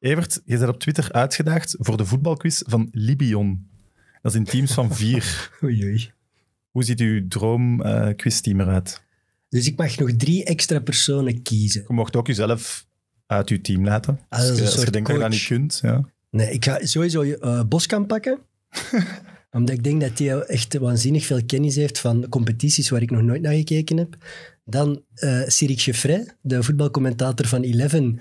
Evert, je bent op Twitter uitgedaagd voor de voetbalquiz van Libion. Dat is in teams van vier. oei, Hoe ziet uw droomquizteam uh, eruit? Dus ik mag nog drie extra personen kiezen. Je mocht ook jezelf uit uw team laten. Ah, als, je, als je denkt dat je dat niet kunt. Ja. Nee, ik ga sowieso uh, eh, Boskamp pakken. omdat ik denk dat hij echt waanzinnig veel kennis heeft van competities waar ik nog nooit naar gekeken heb. Dan uh, Cyril de voetbalcommentator van Eleven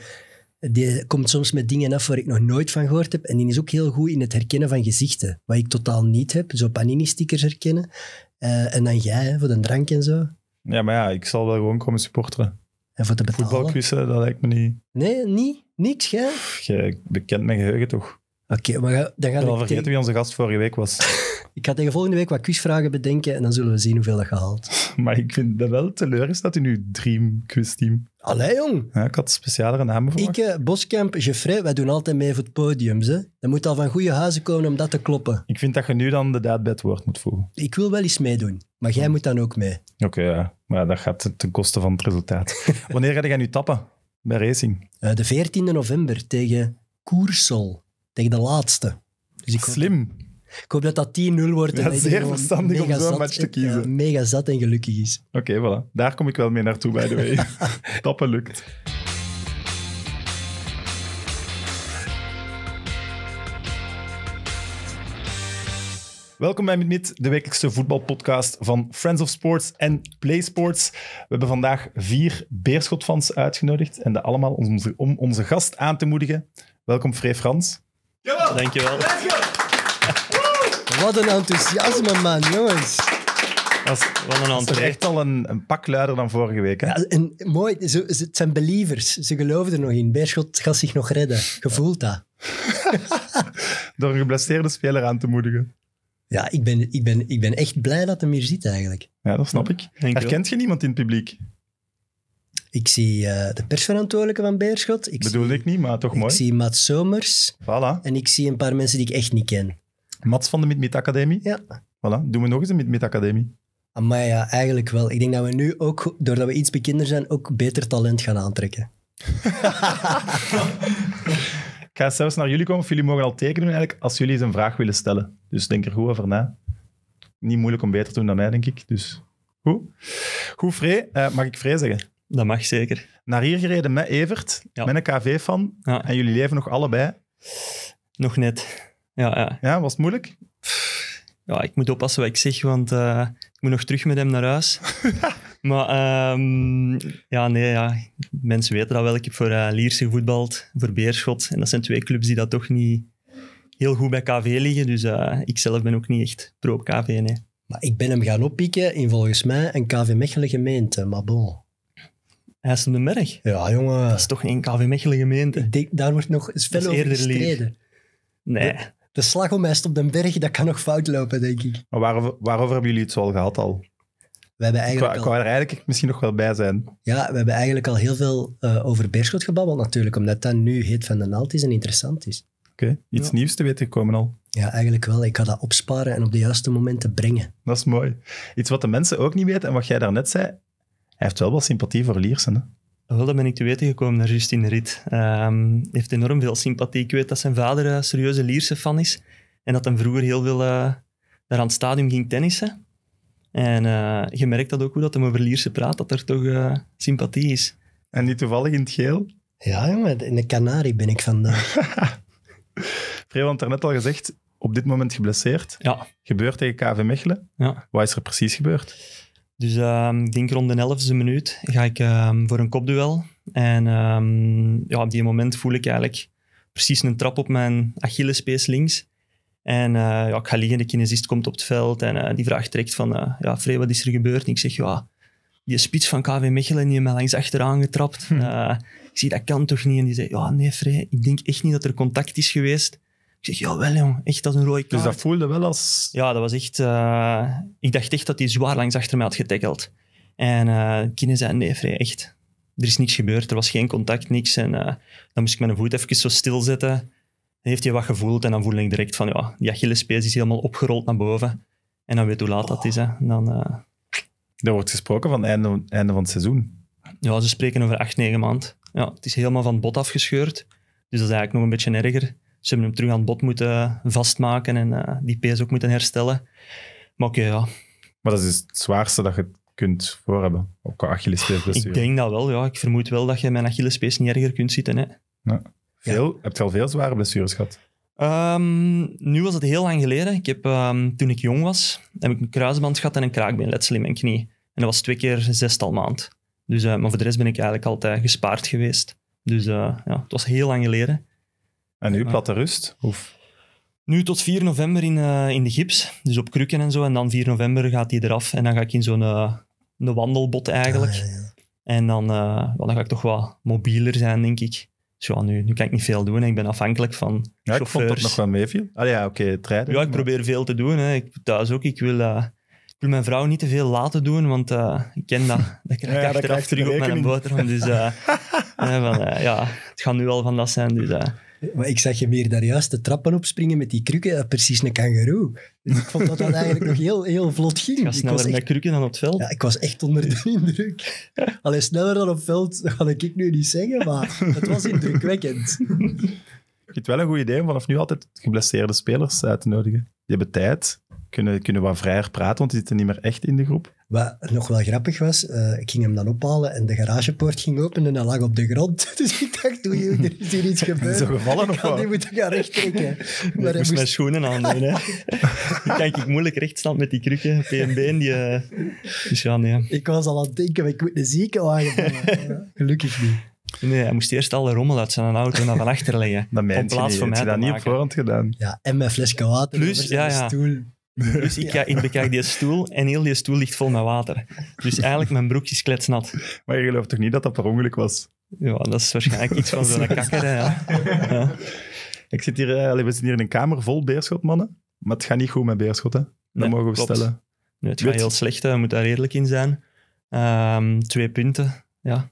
die komt soms met dingen af waar ik nog nooit van gehoord heb. En die is ook heel goed in het herkennen van gezichten. Wat ik totaal niet heb. Zo panini-stickers herkennen. Eh, en dan jij, voor de drank en zo. Ja, maar ja, ik zal wel gewoon komen supporteren. En voor te betalen? Voetbalquizzen, dat lijkt me niet... Nee, niet? Niks, hè? Je bekent mijn geheugen toch? Oké, maar dan ga we... Ik vergeten wie onze gast vorige week was. ik ga tegen volgende week wat quizvragen bedenken en dan zullen we zien hoeveel dat gehaald. maar ik vind dat wel teleurgesteld in uw dream quizteam. Allee, jong. Ja, ik had specialere namen voor. Ike, Boskamp, Geoffrey, wij doen altijd mee voor het podium. Hè? Dat moet al van goede huizen komen om dat te kloppen. Ik vind dat je nu dan de daad bij het woord moet voegen. Ik wil wel eens meedoen, maar jij moet dan ook mee. Oké, ja. maar dat gaat ten koste van het resultaat. Wanneer ga je nu tappen bij Racing? Eh, de 14e november tegen Koersel, tegen de laatste. Dus Slim. Ik hoop dat dat 10-0 wordt. Ja, en dat zeer verstandig om zo'n match te kiezen. mega zat en gelukkig is. Oké, voilà. Daar kom ik wel mee naartoe, by the way. Tappen lukt. Welkom bij MidMid, de wekelijkse voetbalpodcast van Friends of Sports en Play Sports. We hebben vandaag vier Beerschotfans uitgenodigd en dat allemaal om onze, om onze gast aan te moedigen. Welkom, Free Frans. Jawel. Dankjewel. Dankjewel. Wat een enthousiasme, man, jongens. Dat is een echt al een, een pak luider dan vorige week. Hè? en, mooi, ze, het zijn believers. Ze geloven er nog in. Beerschot gaat zich nog redden. Gevoelt dat. Door een geblesseerde speler aan te moedigen. Ja, ik ben, ik, ben, ik ben echt blij dat hem hier zit eigenlijk. Ja, dat snap ik. Herkent je niemand in het publiek? Ik zie eh, de persverantwoordelijke van Beerschot. Ik Bedoel ik niet, maar toch mooi. Ik zie Maat Somers. Voilà. En ik zie een paar mensen die ik echt niet ken. Mats van de Mit Academie. Ja. Voilà, doen we nog eens een Mit Academie. Maar ja, eigenlijk wel. Ik denk dat we nu ook, doordat we iets bekender zijn, ook beter talent gaan aantrekken. ik ga zelfs naar jullie komen, of jullie mogen al tekenen eigenlijk, als jullie eens een vraag willen stellen. Dus denk er goed over na. Niet moeilijk om beter te doen dan mij, denk ik. Dus goed. Goed, Free. Eh, mag ik Free zeggen? Dat mag zeker. Naar hier gereden met Evert, met een KV-fan. En jullie leven nog allebei. Nog net. Ja, ja. ja, was het moeilijk? Ja, ik moet oppassen wat ik zeg, want eh, ik moet nog terug met hem naar huis. maar ehm, ja, nee, ja. mensen weten dat wel. Ik heb voor uh, eh, Lierse gevoetbald, voor Beerschot. En dat zijn twee clubs die dat toch niet heel goed bij KV liggen. Dus uh, ik zelf ben ook niet echt pro-KV, nee. Maar ik ben hem gaan oppikken in volgens mij een KV Mechelen gemeente, maar bon. merg? Ja, jongen. Dat is toch geen KV Mechelen gemeente? daar wordt nog veel over gestreden. Nee de slag op den berg, dat kan nog fout lopen, denk ik. Maar waarover, waarover hebben jullie het zo al gehad al? We hebben eigenlijk ik wou, er eigenlijk misschien nog wel bij zijn. Ja, we hebben eigenlijk al heel veel eh, over Beerschot gebabbeld natuurlijk, omdat dat nu heet van de naald is en interessant is. Oké, iets ja. nieuws te weten gekomen al. Ja, eigenlijk wel. Ik ga dat opsparen en op de juiste momenten brengen. Dat is mooi. Iets wat de mensen ook niet weten en wat jij daarnet zei, hij heeft wel wat sympathie voor Liersen. Wel, dat ben ik te weten gekomen naar Justin Rit. Um, ehm, heeft enorm veel sympathie. Ik weet dat zijn vader een serieuze Lierse fan is. En dat hem vroeger heel veel eh, daar aan het stadium ging tennissen. En eh, je merkt dat ook hoe dat hem over Lierse praat, dat er toch eh, sympathie is. En niet toevallig in het geel? Ja, jongen, in de Canarie ben ik vandaag. Vreel, had daarnet al gezegd, op dit moment geblesseerd. Ja. Gebeurd tegen KV Mechelen. Ja. Wat is er precies gebeurd? Dus ehm, ik denk rond de 11e minuut ga ik ehm, voor een kopduel. En ehm, ja, op die moment voel ik eigenlijk precies een trap op mijn Achillespees links. En eh, ja, ik ga liggen, de kinesist komt op het veld en eh, die vraagt direct van, eh, ja, Frey, wat is er gebeurd? En ik zeg, ja, die spits van KV Mechelen, die heeft mij langs achteraan getrapt. Hm. ik zie, dat kan toch niet? En die zegt, ja, nee Frey, ik denk echt niet dat er contact is geweest. Ik zeg, jawel jong, echt als een rode kaart. Dus dat voelde wel als... Ja, dat was echt... Eh, ik dacht echt dat hij zwaar langs achter mij had getekeld En uh, Kine zei, nee vrij, echt. Er is niks gebeurd, er was geen contact, niks. En eh, dan moest ik mijn voet even zo stilzetten. Dan heeft hij wat gevoeld en dan voelde ik direct van, ja, die Achillespees is helemaal opgerold naar boven. En dan weet hoe laat dat is. Hè. dan, uh... Er wordt gesproken van het einde, einde van het seizoen. Ja, ze spreken over acht, negen maanden. Ja, het is helemaal van het bot afgescheurd. Dus dat is eigenlijk nog een beetje erger ze hebben hem terug aan het bot moeten vastmaken en uh, die pees ook moeten herstellen. Maar oké, ja. Maar dat is het zwaarste dat je kunt voor hebben, ook qua Achillespees. Ik denk dat wel, ja. Ik vermoed wel dat je mijn Achillespees niet erger kunt zitten. Hè. Ja. Heb je al veel zware blessures gehad? Ehm, nu was het heel lang geleden. Ik heb, ehm, toen ik jong was, heb ik een kruisband gehad en een kraakbeenletsel in mijn knie. En dat was twee keer zestal maand. Dus, eh, maar voor de rest ben ik eigenlijk altijd gespaard geweest. Dus eh, ja, het was heel lang geleden. En nu platte rust? Of? Nu tot 4 november in, eh, in de gips, dus op krukken en zo. En dan 4 november gaat die eraf en dan ga ik in zo'n eh, een wandelbot eigenlijk. Ah, en dan, eh, dan ga ik toch wat mobieler zijn, denk ik. Zo, dus nu, nu kan ik niet veel doen. en Ik ben afhankelijk van ja, Ik vond dat nog wel meeviel. Ah ja, oké, okay, Ja, ik probeer veel te doen. Hè. Ik, thuis ook. Ik wil, ik mijn vrouw niet te veel laten doen, want ik ken dat. Dat krijg ik achteraf terug op mijn boterham. Dus ja, het gaat nu al van dat zijn. Dus, maar ik zag je meer daar juist de trappen opspringen met die krukken. Dat precies een kangaroo. Dus ik vond dat dat eigenlijk nog heel, heel vlot ging. Ik sneller met krukken dan op het veld. Ja, ik was echt onder de indruk. Alleen sneller dan op veld, kan ik nu niet zeggen, maar het was indrukwekkend. Ik vind het wel een goed idee om vanaf nu altijd geblesseerde spelers uit te nodigen. Die hebben tijd kunnen, kunnen wat vrijer praten, want die zitten niet meer echt in de groep. Wat nog wel grappig was, eh, ik ging hem dan ophalen en de garagepoort ging open en hij lag op de grond. Dus ik dacht, doe je, er is hier iets gebeurd. Zo gevallen of wat? Die moet gaan recht trekken. ik moest, moest mijn schoenen aan doen. dan kan ik moeilijk rechtstand met die krukken, PMB. Die, uh... Dus ja, Ik was al aan het denken, ik moet een ziekenwagen. Gelukkig niet. Nee, hij moest eerst alle rommel uit zijn auto naar van achter leggen. Dat in plaats van mij. Heb je dat niet op voorhand gedaan? Ja, en mijn flesje water. Plus, ja, ja. stoel. Dus ik ga in bekijk die stoel en heel die stoel ligt vol met water. Dus eigenlijk mijn broekje is kletsnat. Maar je gelooft toch niet dat dat per ongeluk was? Ja, dat is waarschijnlijk iets van zo'n kakker. Ja. Ik zit hier, eh, we zitten hier in een kamer vol beerschotmannen. Maar het gaat niet goed met beerschot, Dat mogen we stellen. Nee, het gaat heel slecht, we moeten daar redelijk in zijn. Ehm, twee punten, ja.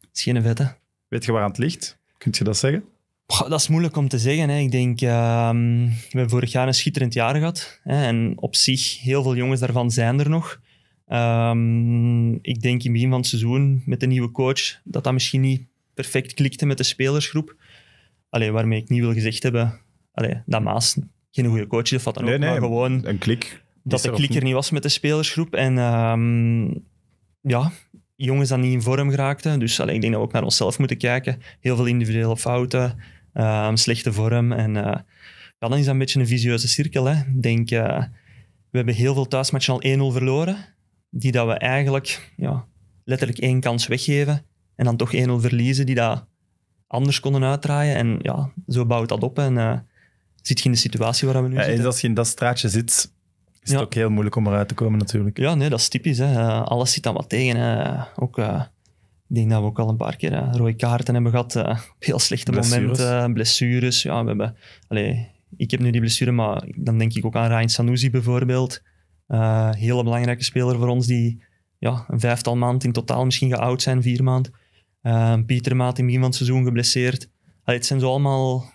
Het is vette. Weet je waar aan het ligt? Kunt je dat zeggen? dat is moeilijk om te zeggen. Hè. Ik denk, uh, we hebben vorig jaar een schitterend jaar gehad. Hè, en op zich, heel veel jongens daarvan zijn er nog. Um, ik denk in het begin van het seizoen met de nieuwe coach dat dat misschien niet perfect klikte met de spelersgroep. Allee, waarmee ik niet wil gezegd hebben allee, dat Maas geen goede coach is of wat dan ook. Nee, maar gewoon een klik. Dat de klik er niet was met de spelersgroep. En ehm, ja, jongens dan niet in vorm geraakten. Dus alleen ik denk dat we ook naar onszelf moeten kijken. Heel veel individuele fouten, ehm, slechte vorm. En eh, dan is dat een beetje een visieuze cirkel. Hè. Ik denk, eh, we hebben heel veel thuismatchen al 1-0 verloren. Die dat we eigenlijk ja, letterlijk één kans weggeven. En dan toch 1-0 verliezen, die dat anders konden uitdraaien. En ja, zo bouwt dat op. En uh, zit je in de situatie waar we nu ja, zitten. als je in dat straatje zit, is het ook heel moeilijk om eruit te komen natuurlijk. Ja, nee, dat is typisch. Hè. Eh, alles zit dan wat tegen. Ook, eh, ik denk dat we ook al een paar keer eh, rode kaarten hebben gehad. op heel slechte momenten. Blessures. Ja, we hebben... Allee, ik heb nu die blessure, maar dan denk ik ook aan Ryan Sanusi bijvoorbeeld. hele belangrijke speler voor ons die ja, een vijftal maand in totaal misschien geout zijn, vier maand. Pieter Maat in begin van het seizoen geblesseerd. Allee, het zijn zo allemaal...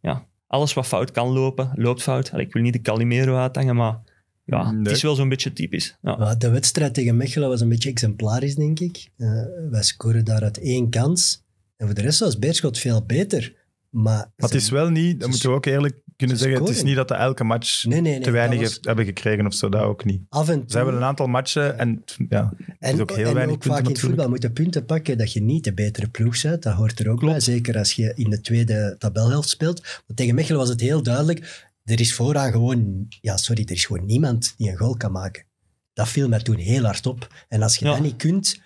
Ja, alles wat fout kan lopen, loopt fout. Allee, ik wil niet de Calimero uithangen, maar ja, het is wel zo'n beetje typisch. Ja. De wedstrijd tegen Mechelen was een beetje exemplarisch, denk ik. Eh, wij scoren daar uit één kans. En voor de rest was Beerschot veel beter. Maar, het is wel niet, dat moeten we ook eerlijk kunnen zeggen, het is niet dat we elke match te weinig heeft, hebben gekregen of zo, dat ook niet. Af Ze hebben een aantal matchen en ja, en, is ook heel en weinig ook punten vaak in voetbal voetbal moeten punten pakken dat je niet de betere ploeg zet. dat hoort er ook bij. Zeker als je in de tweede tabelhelft speelt. Maar tegen Mechelen was het heel duidelijk, er is vooraan gewoon, ja sorry, er is gewoon niemand die een goal kan maken. Dat viel mij toen heel hard op. En als je dat niet kunt,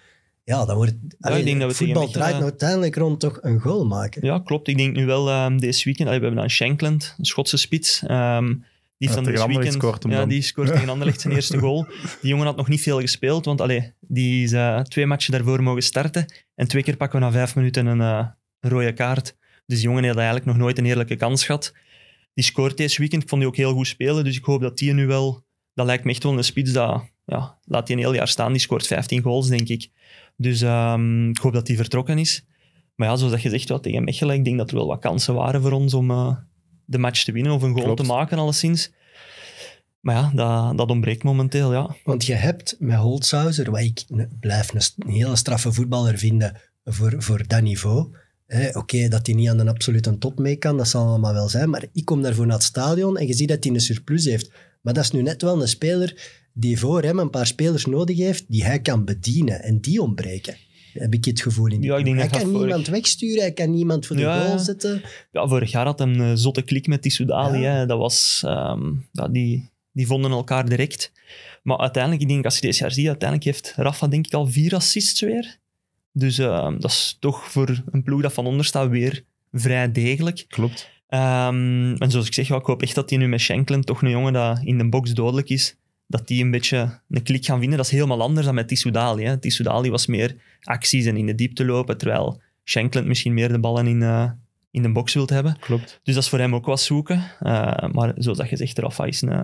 ja, dan wordt alleen, ja, voetbal draait eh, nou uiteindelijk rond toch een goal maken. Ja, klopt. Ik denk nu wel ehm, deze weekend, we hebben dan Shankland, een Schotse spits. Um, die heeft dan dit weekend... Scoort ja, die scoort tegen Anderlecht zijn eerste goal. Die jongen had nog niet veel gespeeld, want allee, die is eh, twee matchen daarvoor mogen starten. En twee keer pakken we na vijf minuten een eh, rode kaart. Dus die jongen had eigenlijk nog nooit een eerlijke kans gehad die scoort deze weekend. Ik vond die ook heel goed spelen. Dus ik hoop dat die nu wel... Dat lijkt me echt wel een spits dat... Ja, laat die een heel jaar staan. Die scoort 15 goals, denk ik. Dus ehm, ik hoop dat die vertrokken is. Maar ja, zoals dat gezegd wat tegen Mechelen, ik denk dat er wel wat kansen waren voor ons om eh, de match te winnen of een goal te maken, alleszins. Maar ja, dat, dat, ontbreekt momenteel, ja. Want je hebt met Holzhauser, wat ik blijf een, hele straffe voetballer vinden voor, voor dat niveau, Oké, dat hij niet aan een absolute top mee kan, dat zal allemaal wel zijn. Maar ik kom daarvoor naar het stadion en je ziet dat hij een surplus heeft. Maar dat is nu net wel een speler die voor hem een paar spelers nodig heeft die hij kan bedienen en die ontbreken. Heb ik het gevoel in die ja, ik denk Hij dat kan niemand wegsturen, hij kan niemand voor de goal zetten. Ja, vorig jaar had hem een eh, zotte klik met die Ali. Ja. Dat was, ehm, die, die vonden elkaar direct. Maar uiteindelijk, ik denk als je dit jaar ziet, uiteindelijk heeft Rafa denk ik al vier assists weer. Dus ehm, dat is toch voor een ploeg dat van onder staat weer vrij degelijk. Klopt. Ehm, en zoals ik zeg, ik hoop echt dat die nu met Shankland, toch een jongen dat in de box dodelijk is, dat die een beetje een klik gaan vinden. Dat is helemaal anders dan met Tissoudali. Hè. Tissoudali was meer acties en in de diepte lopen, terwijl Shankland misschien meer de ballen in, eh, in de box wil hebben. Klopt. Dus dat is voor hem ook wat zoeken. Eh, maar zoals dat je zegt, Rafa is een... Eh,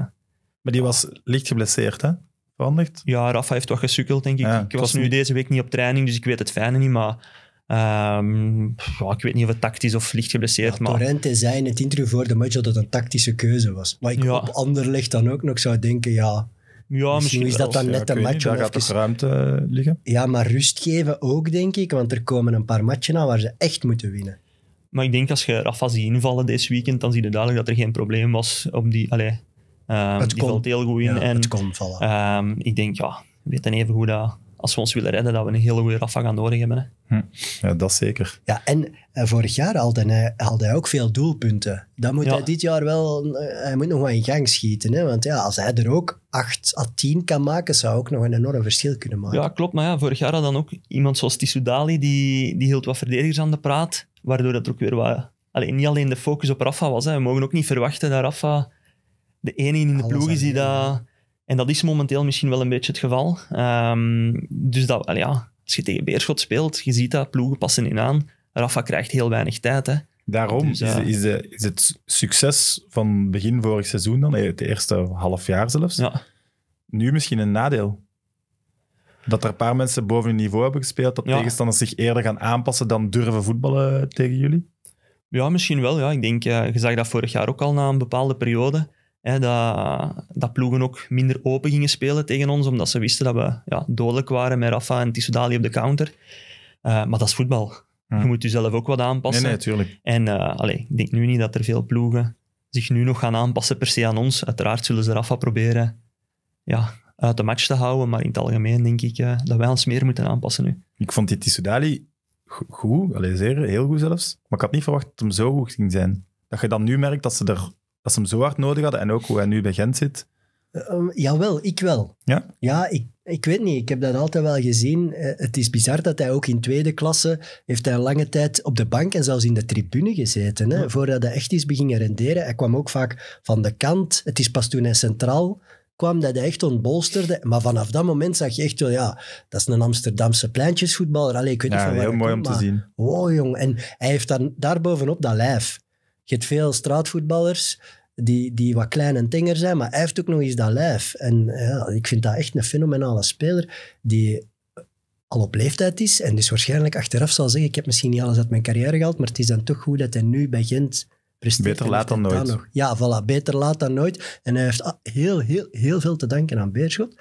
maar die was licht geblesseerd, hè? veranderd? Ja, Rafa heeft wat gesukkeld, denk ik. ik was nu deze week niet op training, dus ik weet het fijne niet, maar... Ehm, ja, ik weet niet of het tactisch of licht geblesseerd. Ja, maar... Torrente zei in het interview voor de match dat het een tactische keuze was. Maar ik op ander licht dan ook nog zou denken, ja... Ja, misschien, is dat dan net een match. waar gaat ruimte eh, liggen? Ja, maar rust geven ook, denk ik. Want er komen een paar matchen aan waar ze echt moeten winnen. Maar ik denk als je Rafa ziet invallen deze weekend, dan zie je duidelijk dat er geen probleem was om die... Allez, Ehm, het die valt heel goed in. en, ehm, ik denk, ja, we dan even hoe dat als we ons willen redden, dat we een hele goede Rafa gaan nodig hebben. Hè. Hm. Ja, dat zeker. Ja, en eh, vorig jaar had hij, haalde hij ook veel doelpunten. Dan moet hij dit jaar wel... Eh, hij moet nog wel in gang schieten. Hè? Want ja, als hij er ook 8 à 10 kan maken, zou ook nog een enorm verschil kunnen maken. Ja, klopt. Maar ja, vorig jaar had dan ook iemand zoals Tissoudali, die, die hield wat verdedigers aan de praat, waardoor dat ook weer wat... alleen niet alleen de focus op Rafa was. Hè. We mogen ook niet verwachten dat Rafa de enige in de ploeg is die dat... En dat is momenteel misschien wel een beetje het geval. Ehm, dus dat, ja, als je tegen Beerschot speelt, je ziet dat, ploegen passen in aan. Rafa krijgt heel weinig tijd. Hè. Daarom dus, is, is, het succes van begin vorig seizoen dan, eh, het eerste half jaar zelfs, ja. nu misschien een nadeel. Dat er een paar mensen boven hun niveau hebben gespeeld, dat tegenstanders zich eerder gaan aanpassen dan durven voetballen tegen jullie? Ja, misschien wel. Ja. Ik denk, eh, je zag dat vorig jaar ook al na een bepaalde periode dat, dat ploegen ook minder open gingen spelen tegen ons, omdat ze wisten dat we ja, dodelijk waren met Rafa en Tissoudali op de counter. Eh, maar dat is voetbal. Je moet jezelf ook wat aanpassen. Nee, natuurlijk. en uh, ik denk nu niet dat er veel ploegen zich nu nog gaan aanpassen per se aan ons. Uiteraard zullen ze Rafa proberen ja, uit de match te houden, maar in het algemeen denk ik eh, dat wij ons meer moeten aanpassen nu. Ik vond die Tissoudali goed, allee, zeer, heel goed zelfs. Maar ik had niet verwacht dat hem zo goed ging zijn. Dat je dan nu merkt dat ze er dat ze hem zo hard nodig hadden en ook hoe hij nu bij Gent zit? Um, jawel, ik wel. Ja? Ja, ik, ik weet niet. Ik heb dat altijd wel gezien. Eh, het is bizar dat hij ook in tweede klasse heeft hij lange tijd op de bank en zelfs in de tribune gezeten. Hè, Voordat hij echt is beginnen renderen. Hij kwam ook vaak van de kant. Het is pas toen hij centraal kwam dat hij echt ontbolsterde. Maar vanaf dat moment zag je echt wel, ja, dat is een Amsterdamse pleintjesvoetballer. Allee, ik weet ja, niet van heel mooi om te zien. Wow, jong. En hij heeft dan, daarbovenop dat lijf je hebt veel straatvoetballers die, die wat klein en tenger zijn, maar hij heeft ook nog eens dat lijf. En ja, ik vind dat echt een fenomenale speler die al op leeftijd is en dus waarschijnlijk achteraf zal zeggen ik heb misschien niet alles uit mijn carrière gehaald, maar het is dan toch goed dat hij nu begint presteren. Beter laat dan nooit. Ja, voilà, beter laat dan nooit. En hij heeft heel, heel, heel veel te danken aan Beerschot.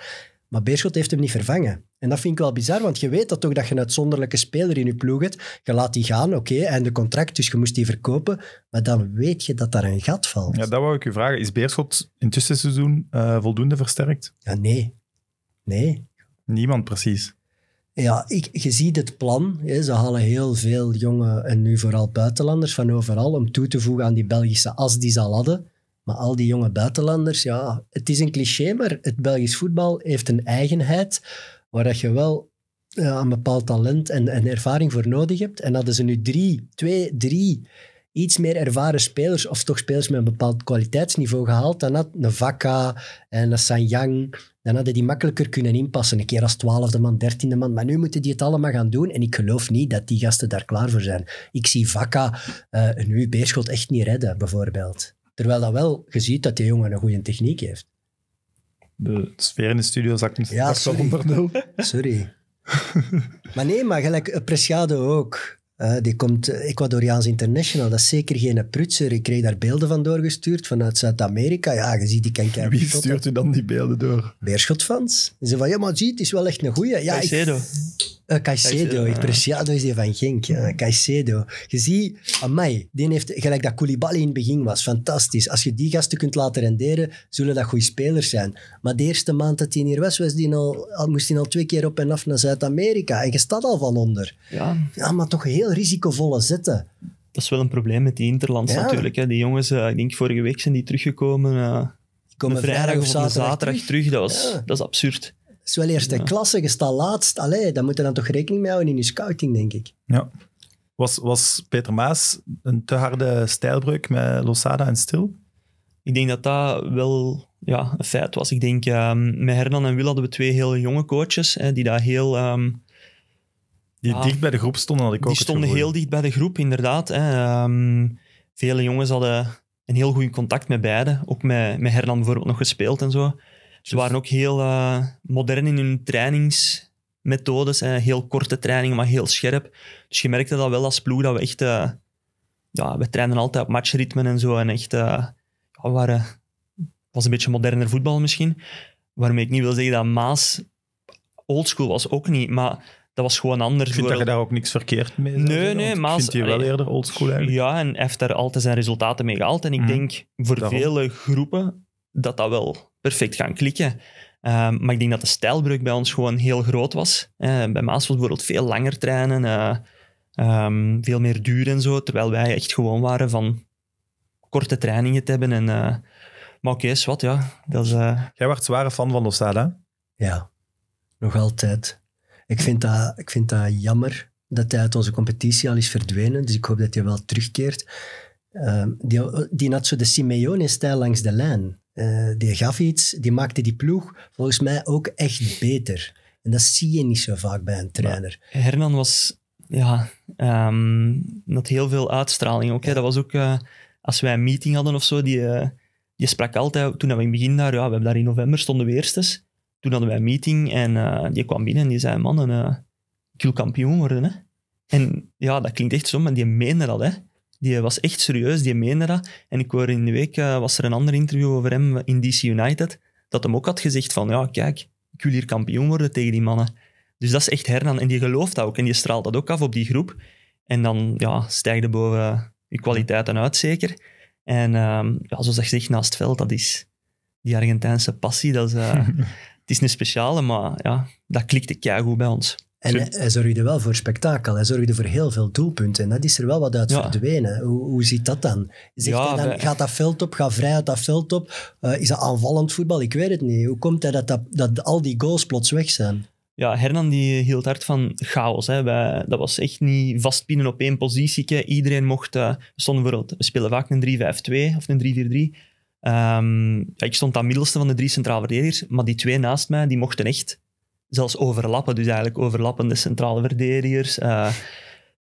Maar Beerschot heeft hem niet vervangen. En dat vind ik wel bizar, want je weet dat toch dat je een uitzonderlijke speler in je ploeg hebt. Je laat die gaan, oké, okay, einde contract, dus je moest die verkopen. Maar dan weet je dat daar een gat valt. Ja, dat wou ik u vragen. Is Beerschot intussen seizoen eh, voldoende versterkt? Ja, nee. Nee. Niemand precies. Ja, ik, je ziet het plan. Hè. Ze halen heel veel jonge en nu vooral buitenlanders van overal om toe te voegen aan die Belgische as die ze al hadden. Maar al die jonge buitenlanders, ja, het is een cliché, maar het Belgisch voetbal heeft een eigenheid waar dat je wel eh, een bepaald talent en, en ervaring voor nodig hebt. En hadden ze nu drie, twee, drie iets meer ervaren spelers, of toch spelers met een bepaald kwaliteitsniveau gehaald, dan had een en een Sanyang, dan hadden die makkelijker kunnen inpassen. Een keer als twaalfde man, dertiende man. Maar nu moeten die het allemaal gaan doen. En ik geloof niet dat die gasten daar klaar voor zijn. Ik zie Vakka uh, eh, een UB-schot echt niet redden, bijvoorbeeld. Terwijl dat wel, je ziet dat die jongen een goede techniek heeft de sfeer in de studio zakt niet ja, sorry. onder Sorry. maar nee, maar gelijk eh, Presciado ook. Eh, die komt eh, Ecuadoriaans International, dat is zeker geen prutser. Ik kreeg daar beelden van doorgestuurd vanuit Zuid-Amerika. Ja, je ziet, die kan Wie stuurt u dan die beelden door? Beerschotfans. Ze van, ja, maar zie, het is wel echt een goeie. Ja, eh, Caicedo. Ik, uh, Caicedo, ja. Preciado is die van Genk. Ja. Caicedo. Je ziet, amai, die heeft, gelijk dat Koulibaly in het begin was, fantastisch. Als je die gasten kunt laten renderen, zullen dat goede spelers zijn. Maar de eerste maand dat hij hier was, was die al, moest hij al twee keer op en af naar Zuid-Amerika. En je staat al van onder. Ja. ja, maar toch heel risicovolle zetten. Dat is wel een probleem met die Interlands natuurlijk. Hè. Die jongens, eh, ik denk vorige week zijn die teruggekomen. Uh, die komen vrijdag, of zaterdag, zaterdag terug. Dat, was, dat is absurd. Het is wel eerste klasse, je staat laatst. Allee, daar moet je dan toch rekening mee houden in je scouting, denk ik. Ja. Was, was Peter Maas een te harde stijlbreuk met Losada en Stil? Ik denk dat dat wel ja, een feit was. Ik denk, ehm, met Hernan en Wil hadden we twee heel jonge coaches hè, die daar heel ehm, die ah. dicht bij de groep stonden, had ik ook Die stonden heel dicht bij de groep, inderdaad. Hè. Ehm, vele jongens hadden een heel goed contact met beiden. Ook met, met Hernan bijvoorbeeld nog gespeeld en zo. Ze waren ook heel eh, modern in hun trainingsmethodes. Heel korte trainingen, maar heel scherp. Dus je merkte dat wel als ploeg, dat we echt... Eh, ja, we trainen altijd op matchritmen en zo. En echt... Uh, ja, waren, was een beetje moderner voetbal misschien. Waarmee ik niet wil zeggen dat Maas oldschool was, ook niet. Maar dat was gewoon anders. Ik vind dat je daar ook niks verkeerd mee Nee, nee, maar... vind je wel eh, eerder oldschool eigenlijk. Ja, en heeft daar altijd zijn resultaten mee gehaald. En ik mhm. denk voor vele groepen dat dat wel perfect gaan klikken. Ehm, maar ik denk dat de stijlbreuk bij ons gewoon heel groot was. Eh, bij Maas was bijvoorbeeld veel langer trainen, eh, ehm, veel meer duur en zo. Terwijl wij echt gewoon waren van korte trainingen te hebben. En, maar oké, okay, wat ja. Dat is, Jij werd zware fan van Losada. Ja, nog altijd. Ik vind, dat, ik vind dat jammer dat hij uit onze competitie al is verdwenen. Dus ik hoop dat hij wel terugkeert. Ehm, die, die had zo de Simeone-stijl langs de lijn. Eh, die gaf iets, die maakte die ploeg volgens mij ook echt beter. En dat zie je niet zo vaak bij een trainer. Maar Hernan was, ja, um, heel veel uitstraling ook. Hè. Dat was ook, eh, als wij een meeting hadden of zo, die, je eh, sprak altijd, toen we in het begin daar, ja, we hebben daar in november stonden we toen hadden wij een meeting en uh, die kwam binnen en die zei, man, eh, ik wil kampioen worden. Hè? En ja, dat klinkt echt zo, maar die meende dat. Hè? Die was echt serieus, die meende dat. En ik hoorde in de week, eh, was er een ander interview over hem in DC United, dat hem ook had gezegd van, ja, kijk, ik wil hier kampioen worden tegen die mannen. Dus dat is echt Hernan. En die gelooft dat ook. En die straalt dat ook af op die groep. En dan ja, je boven je kwaliteiten uit, zeker. En ehm, ja, zoals ik zeg, naast het veld, dat is die Argentijnse passie. Dat is, is een speciale, maar ja, dat klikte goed bij ons. En hij, zorgde wel voor spektakel, hij zorgde voor heel veel doelpunten. En dat is er wel wat uit ja. verdwenen. Hoe, hoe ziet dat dan? Zegt dan, gaat dat veld op, gaat vrij uit dat veld op? Eh, is dat aanvallend voetbal? Ik weet het niet. Hoe komt het dat, dat, dat al die goals plots weg zijn? ja, Hernan die hield hard van chaos. Hè. dat was echt niet vastpinnen op één positie. Iedereen mocht... Uh, we spelen vaak een 3-5-2 of een 3-4-3. Ehm, ik stond aan middelste van de drie centrale verdedigers, maar die twee naast mij die mochten echt zelfs overlappen. Dus eigenlijk overlappende centrale verdedigers. Eh,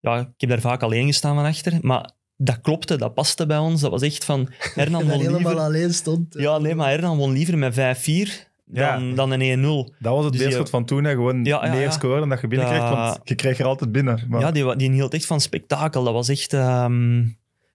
ja, ik heb daar vaak alleen gestaan van achter, maar dat klopte, dat paste bij ons. Dat was echt van Hernan won liever... helemaal alleen stond. Ja, nee, maar Hernan won liever met 5-4 dan, dan een 1-0. Dat was het dus van toen, gewoon ja, ja, meer scoren dat je binnenkrijgt, want je kreeg er altijd binnen. Maar... Ja, die, die hield echt van spektakel. Dat was echt... Ehm,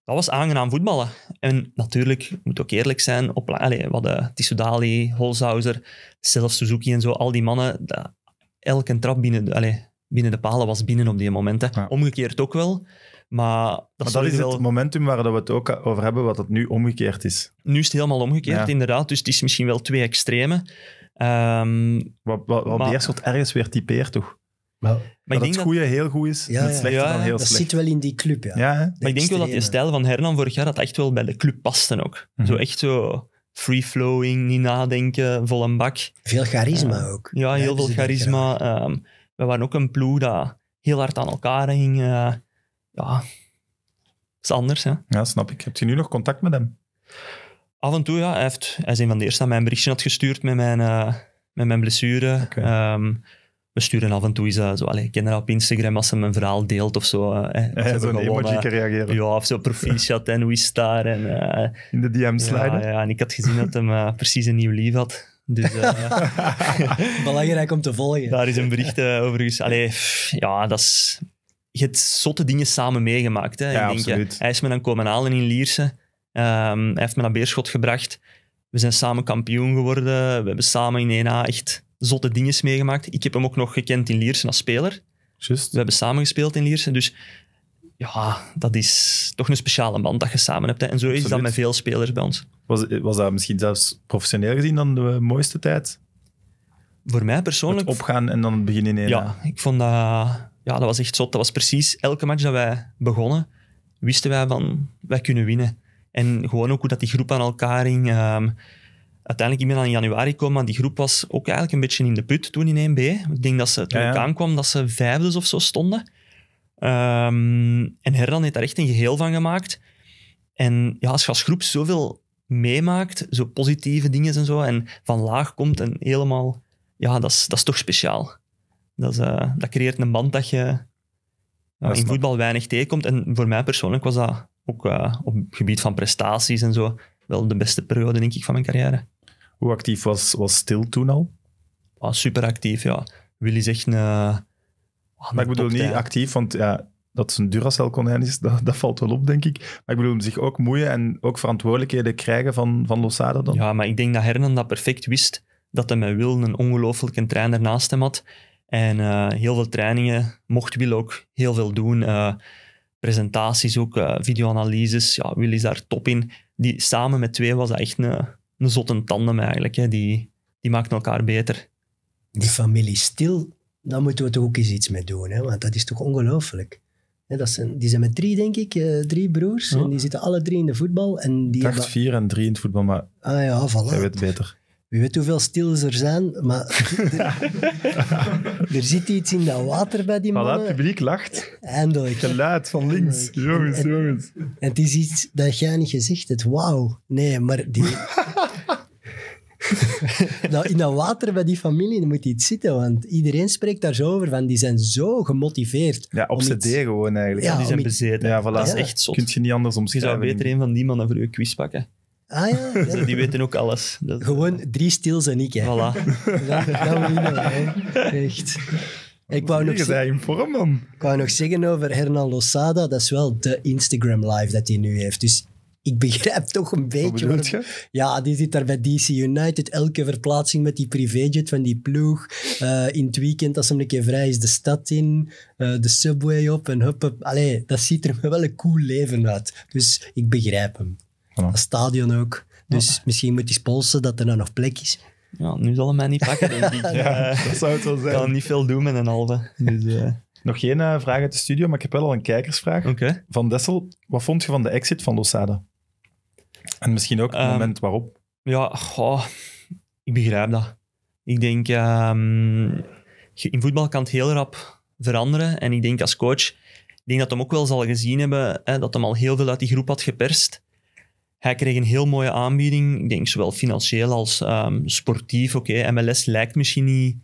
dat was aangenaam voetballen. En natuurlijk, moet ook eerlijk zijn, op, allez, wat de eh, Tissoudali, Holshouser, zelfs Suzuki en zo, al die mannen, dat, elke trap binnen, allez, binnen de palen was binnen op die momenten. Omgekeerd ook wel. Maar dat, is wel... het momentum waar dat we het ook over hebben, wat het nu omgekeerd is. Nu is het helemaal omgekeerd, inderdaad. Dus het is misschien wel twee extreme. Um, wat wat, wat maar... ergens weer typeert, toch? Maar, maar ik denk het goede dat... heel goed is ja, het heel dat slecht. Dat zit wel in die club, ja. maar ik denk wel dat die stijl van Hernan vorig jaar dat echt wel bij de club paste ook. Zo mhm. echt zo free-flowing, niet nadenken, vol een bak. Veel charisma eh, ook. Ja, heel veel dus charisma. Ehm, we waren ook een ploeg dat heel hard aan elkaar hing. Uh, ja, is anders, hè. Ja, snap ik. Heb je nu nog contact met hem? Af en toe, ja. Hij, heeft, hij is een van de eerste aan mij een berichtje had gestuurd met mijn, eh, met mijn blessure we sturen af en toe eens uh, zo, op Instagram als ze mijn verhaal deelt of zo. Uh, zo'n emoji reageren. Ja, of zo proficiat en hoe is het daar. En, In de DM sliden. Ja, ja, en ik had gezien dat hem precies een nieuw lief had. Dus, Belangrijk om te volgen. Daar is een bericht overigens. Allee, pff, ja, dat is... Je hebt zotte dingen samen meegemaakt. Hè. Ja, ik denk, absoluut. hij is me dan komen halen in Lierse. Ehm, hij heeft me naar Beerschot gebracht. We zijn samen kampioen geworden. We hebben samen in 1A echt zotte dingen meegemaakt. Ik heb hem ook nog gekend in Liersen als speler. Just. We hebben samen gespeeld in Liersen. Dus ja, dat is toch een speciale band dat je samen hebt. Hè. En zo is dat met veel spelers bij ons. Was, was dat misschien zelfs professioneel gezien dan de mooiste tijd? Voor mij persoonlijk... Het opgaan en dan beginnen begin in één. Ja, ik vond dat... Ja, dat was echt zot. Dat was precies elke match dat wij begonnen, wisten wij van, wij kunnen winnen. En gewoon ook hoe dat die groep aan elkaar ging. Ehm, uiteindelijk e in januari komen, maar die groep was ook eigenlijk een beetje in de put toen in 1B. Ik denk dat ze, toen ja, ik aankwam, dat ze vijfdes of zo stonden. Ehm, en Heran heeft daar echt een geheel van gemaakt. En ja, als je als groep zoveel meemaakt, zo positieve dingen en zo, en van laag komt en helemaal... Ja, dat is, dat is toch speciaal. Dat, eh, dat creëert een band dat je eh, in voetbal weinig tegenkomt. En voor mij persoonlijk was dat ook eh, op het gebied van prestaties en zo wel de beste periode, denk ik, van mijn carrière. Hoe actief was, was Stil toen al? was super actief, ja. Willy is echt een. Eh, maar ik bedoel niet actief, want ja, dat zijn een Duracell-konijn is, dat, dat, valt wel op, denk ik. Maar ik bedoel, zich ook moeien en ook verantwoordelijkheden krijgen van, van Losada dan. Ja, maar ik denk dat Hernan dat perfect wist, dat hij met Wil een ongelooflijke trainer naast hem had. En eh, heel veel trainingen mocht Wil ook heel veel doen. Eh, presentaties ook, videoanalyses. Ja, Wil is daar top in. Die, samen met twee was dat echt een, een zotte tandem eigenlijk. Hè. Die, die maken elkaar beter. Die familie Stil, daar moeten we toch ook eens iets mee doen. Hè? Want dat is toch ongelooflijk. dat zijn, die zijn met drie, denk ik, eh, drie broers. En die zitten alle drie in de voetbal. En die dacht hebben... vier en drie in het voetbal, maar ah, ja, voilà. jij weet beter. Je weet hoeveel stils er zijn, maar er, zit iets in dat water bij die mannen. Voilà, het publiek lacht. Eindelijk. Geluid van links. Jongens, jongens. En, het is iets dat jij niet gezegd hebt. Wauw. Nee, maar die... nou, in dat water bij die familie moet iets zitten, want iedereen spreekt daar zo over van. Die zijn zo gemotiveerd. Ja, op z'n iets... gewoon eigenlijk. Ja, die zijn bezeten. Ja, voilà. is echt zot. Kun je niet anders omschrijven. Je zou beter een van die mannen voor je quiz pakken. Ah, ja. Die weten ook alles. Gewoon drie stils en ik, hè. Voilà. dat we Echt. Ik wou, nog nog zeggen over Hernan Losada, dat is wel de Instagram live dat hij nu heeft. Dus ik begrijp toch een beetje... Ja, die zit daar bij DC United. Elke verplaatsing met die privéjet van die ploeg. Eh, in het weekend, als hem een keer vrij is, de stad in. Eh, de subway op en hup, Allee, dat ziet er wel een cool leven uit. Dus ik begrijp hem. Dat stadion ook. Dus misschien moet die polsen dat er dan nog plek is. Ja, nu zal het mij niet pakken, dat zou het wel zijn. Ik kan niet veel doen met een halve. Dus, eh. Nog geen eh, vraag uit de studio, maar ik heb wel al een kijkersvraag. Van Dessel, wat vond je van de exit van Losada? En misschien ook het ehm, moment waarop. Ja, ik begrijp dat. Ik denk, ehm, in voetbal kan het heel rap veranderen. En ik denk als coach, ik denk dat hem ook wel zal gezien hebben hè, dat hem al heel veel uit die groep had geperst. Hij kreeg een heel mooie aanbieding, ik denk zowel financieel als ehm, sportief. Oké, MLS lijkt misschien niet,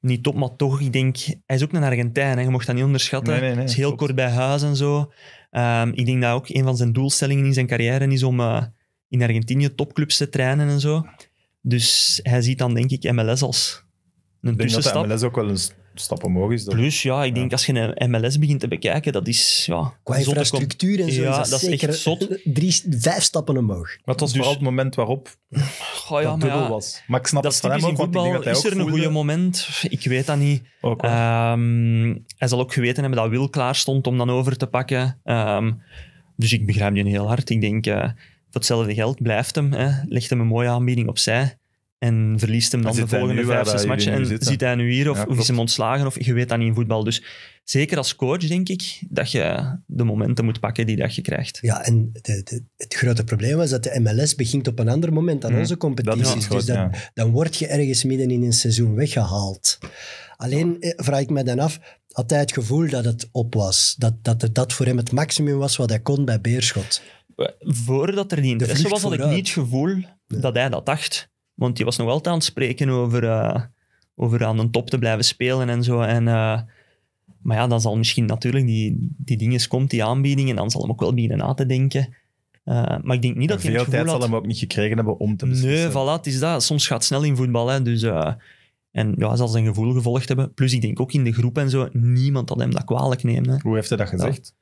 niet top, maar toch, ik denk, hij is ook een Argentijn, hè. je mocht dat niet onderschatten. Nee, is heel kort bij huis en zo. Ehm, ik denk dat ook een van zijn doelstellingen in zijn carrière is om eh, in Argentinië topclubs te trainen en zo. Dus hij ziet dan denk ik MLS als een tussenstap. dat MLS ook wel een stap omhoog is. Dat... Plus, ja, ik denk als je een MLS begint te bekijken, dat is... Ja, Qua infrastructuur en zo is dat, echt zot. Drie, vijf stappen omhoog. Maar het was dus- vooral het moment waarop oh, ja, ja, was. Maar ik snap dat het van ook, voetbal, dat Is er een goed moment? Ik weet dat niet. Ehm, hij zal ook geweten hebben dat Wil klaar stond om dan over te pakken. Ehm, dus ik begrijp je heel hard. Ik denk... Uh, hetzelfde geld blijft hem. Hè. Legt hem een mooie aanbieding opzij. En verliest hem dan de volgende vijf, zes matchen. En zit, hij nu hier of, ja, of is hem ontslagen of je weet dat niet in voetbal. Dus zeker als coach denk ik dat je de momenten moet pakken die dat je krijgt. Ja, en de, het grote probleem was dat de MLS begint op een ander moment dan hmm. onze competities. dus dan, dan word je ergens midden in een seizoen weggehaald. Alleen eh, vraag ik me dan af, had hij het gevoel dat het op was? Dat dat, dat voor hem het maximum was wat hij kon bij Beerschot? Voordat er die interesse was, had ik niet het gevoel dat hij dat dacht. Want die was nog wel aan het spreken over, eh, over aan de top te blijven spelen en zo. En, eh, maar ja, dan zal misschien natuurlijk die, die dinges komt, die aanbieding, en dan zal hem ook wel beginnen na te denken. Eh, maar ik denk niet dat hij veel tijd had... zal hem ook niet gekregen hebben om te beslissen. Nee, voilà, het is dat. Soms gaat het snel in voetbal, hè, dus... en ja, hij zal zijn gevoel gevolgd hebben. Plus, ik denk ook in de groep en zo, niemand dat hem dat kwalijk nemen. Hè. Hoe heeft hij dat gezegd?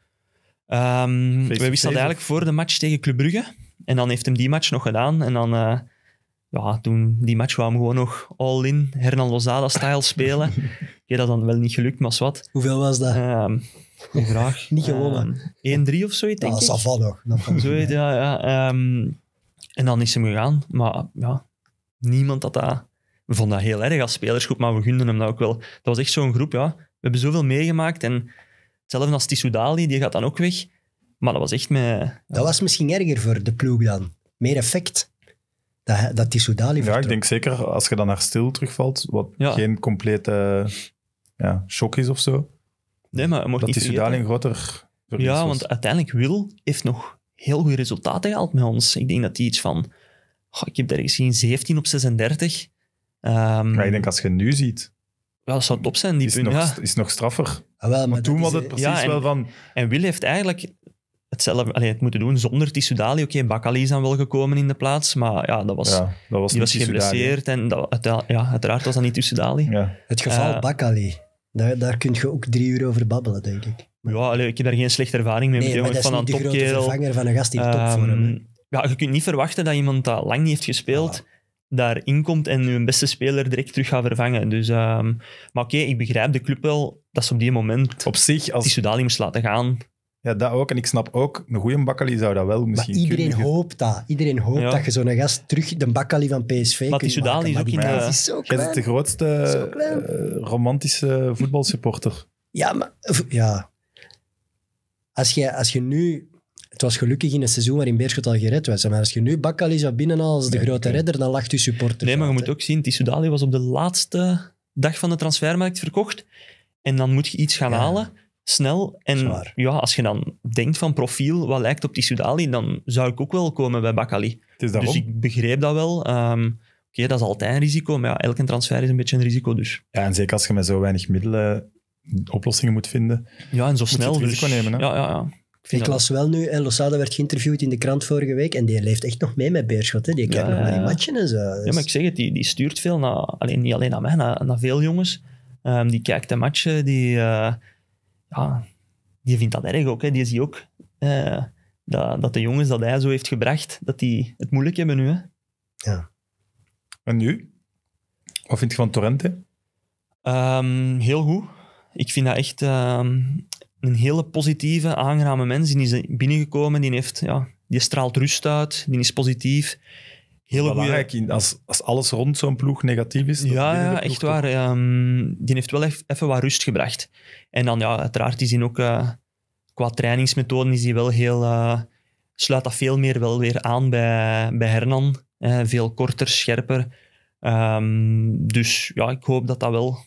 Ja. Ehm, we wisten dat eigenlijk voor de match tegen Club Brugge. En dan heeft hem die match nog gedaan. En dan ja, toen die match kwamen we gewoon nog all-in, Hernan Lozada-style spelen. ja, dat dan wel niet gelukt, maar wat. Hoeveel was dat? Um, ehm, graag. niet gewonnen. 1-3 ehm, of zoiets, denk ah, ik. Dat nog. Zoiets, ja. ja ehm, en dan is hem gegaan. Maar ja, niemand had dat... We vonden dat heel erg als spelersgroep, maar we gunden hem dat ook wel. Dat was echt zo'n groep, ja. We hebben zoveel meegemaakt. En zelfs als Tissoudali, die gaat dan ook weg. Maar dat was echt met... Dat was misschien erger voor de ploeg dan. Meer effect dat, dat die Soudali Ja, ik denk zeker als je dan naar stil terugvalt, wat geen complete ja, shock is of zo. Nee, maar dat die Soudali een groter Ja, want uiteindelijk Wil heeft nog heel goede resultaten gehaald met ons. Ik denk dat hij iets van... ik heb daar gezien, 17 op 36. Um, ehm, maar ik denk als je nu ziet... Wel, dat zou top zijn, die is nog, Is nog straffer. Ah, wel, maar, toen was het precies en, wel van... En Will heeft eigenlijk hetzelfde, allee, het moeten doen zonder Tissoudali. Oké, okay, Bakali is dan wel gekomen in de plaats, maar ja, dat was, ja, dat was die was geblesseerd en ja, uiteraard was dat niet Tissoudali. Het geval uh, Bakali, daar, daar kun je ook drie uur over babbelen, denk ik. ja, ik heb daar geen slechte ervaring mee. Nee, dat is niet de grote vervanger van een gast die um, Ja, je kunt niet verwachten dat iemand dat lang niet heeft gespeeld... Ah daarin komt en hun beste speler direct terug gaat vervangen. Dus, ehm, maar oké, ik begrijp de club wel dat ze op die moment op zich als... Tissoudali moest laten gaan. Ja, dat ook. En ik snap ook, een goede Bakkali zou dat wel misschien maar iedereen kunnen. hoopt dat. Iedereen hoopt dat je zo'n gast terug de Bakkali van PSV maar kunt die maken. ook in de... is de grootste eh, romantische voetbalsupporter. Ja, maar... Ja. Als je, als je nu... Het was gelukkig in een seizoen waarin Beerschot al gered was. Maar als je nu Bakkali zou binnenhalen als de grote redder, dan lacht je supporter. Nee, maar je moet ook zien, Tissoudali was op de laatste dag van de transfermarkt verkocht. En dan moet je iets gaan halen snel. En ja, als je dan denkt van profiel, wat lijkt op die Sudali, dan zou ik ook wel komen bij Bakali. Dus ik begreep dat wel. Ehm, oké, dat is altijd een risico, maar ja, elke transfer is een beetje een risico dus. Ja, en zeker als je met zo weinig middelen eh, oplossingen moet vinden. Ja, en zo snel. dus, nemen, hè? Ja, ja, ja. Ik, las wel nu, en eh, Losada werd geïnterviewd in de krant vorige week, en die leeft echt nog mee met Beerschot. Hè. Die kijkt nog naar die matchen en zo. Ja, dus- maar ik zeg het, die, die stuurt veel, naar, alleen, niet alleen naar mij, naar, naar veel jongens. Ehm, die kijkt de matchen, die... Eh, ja, die vindt dat erg ook. Hè. Die ziet ook eh, dat, dat de jongens dat hij zo heeft gebracht, dat die het moeilijk hebben nu. Hè. Ja. En nu? Wat vind je van Torrente? Ehm, heel goed. Ik vind dat echt ehm, een hele positieve, aangename mens. Die is binnengekomen, die, heeft, ja, die straalt rust uit, die is positief. Heel belangrijk als, als alles rond zo'n ploeg negatief is. Ja, echt waar. Ehm, die heeft wel even wat rust gebracht. En dan, ja, uiteraard is hij ook eh, qua trainingsmethoden is hij wel heel. Eh, sluit dat veel meer wel weer aan bij, bij Hernan. veel korter, scherper. Ehm, dus ja, ik hoop dat dat wel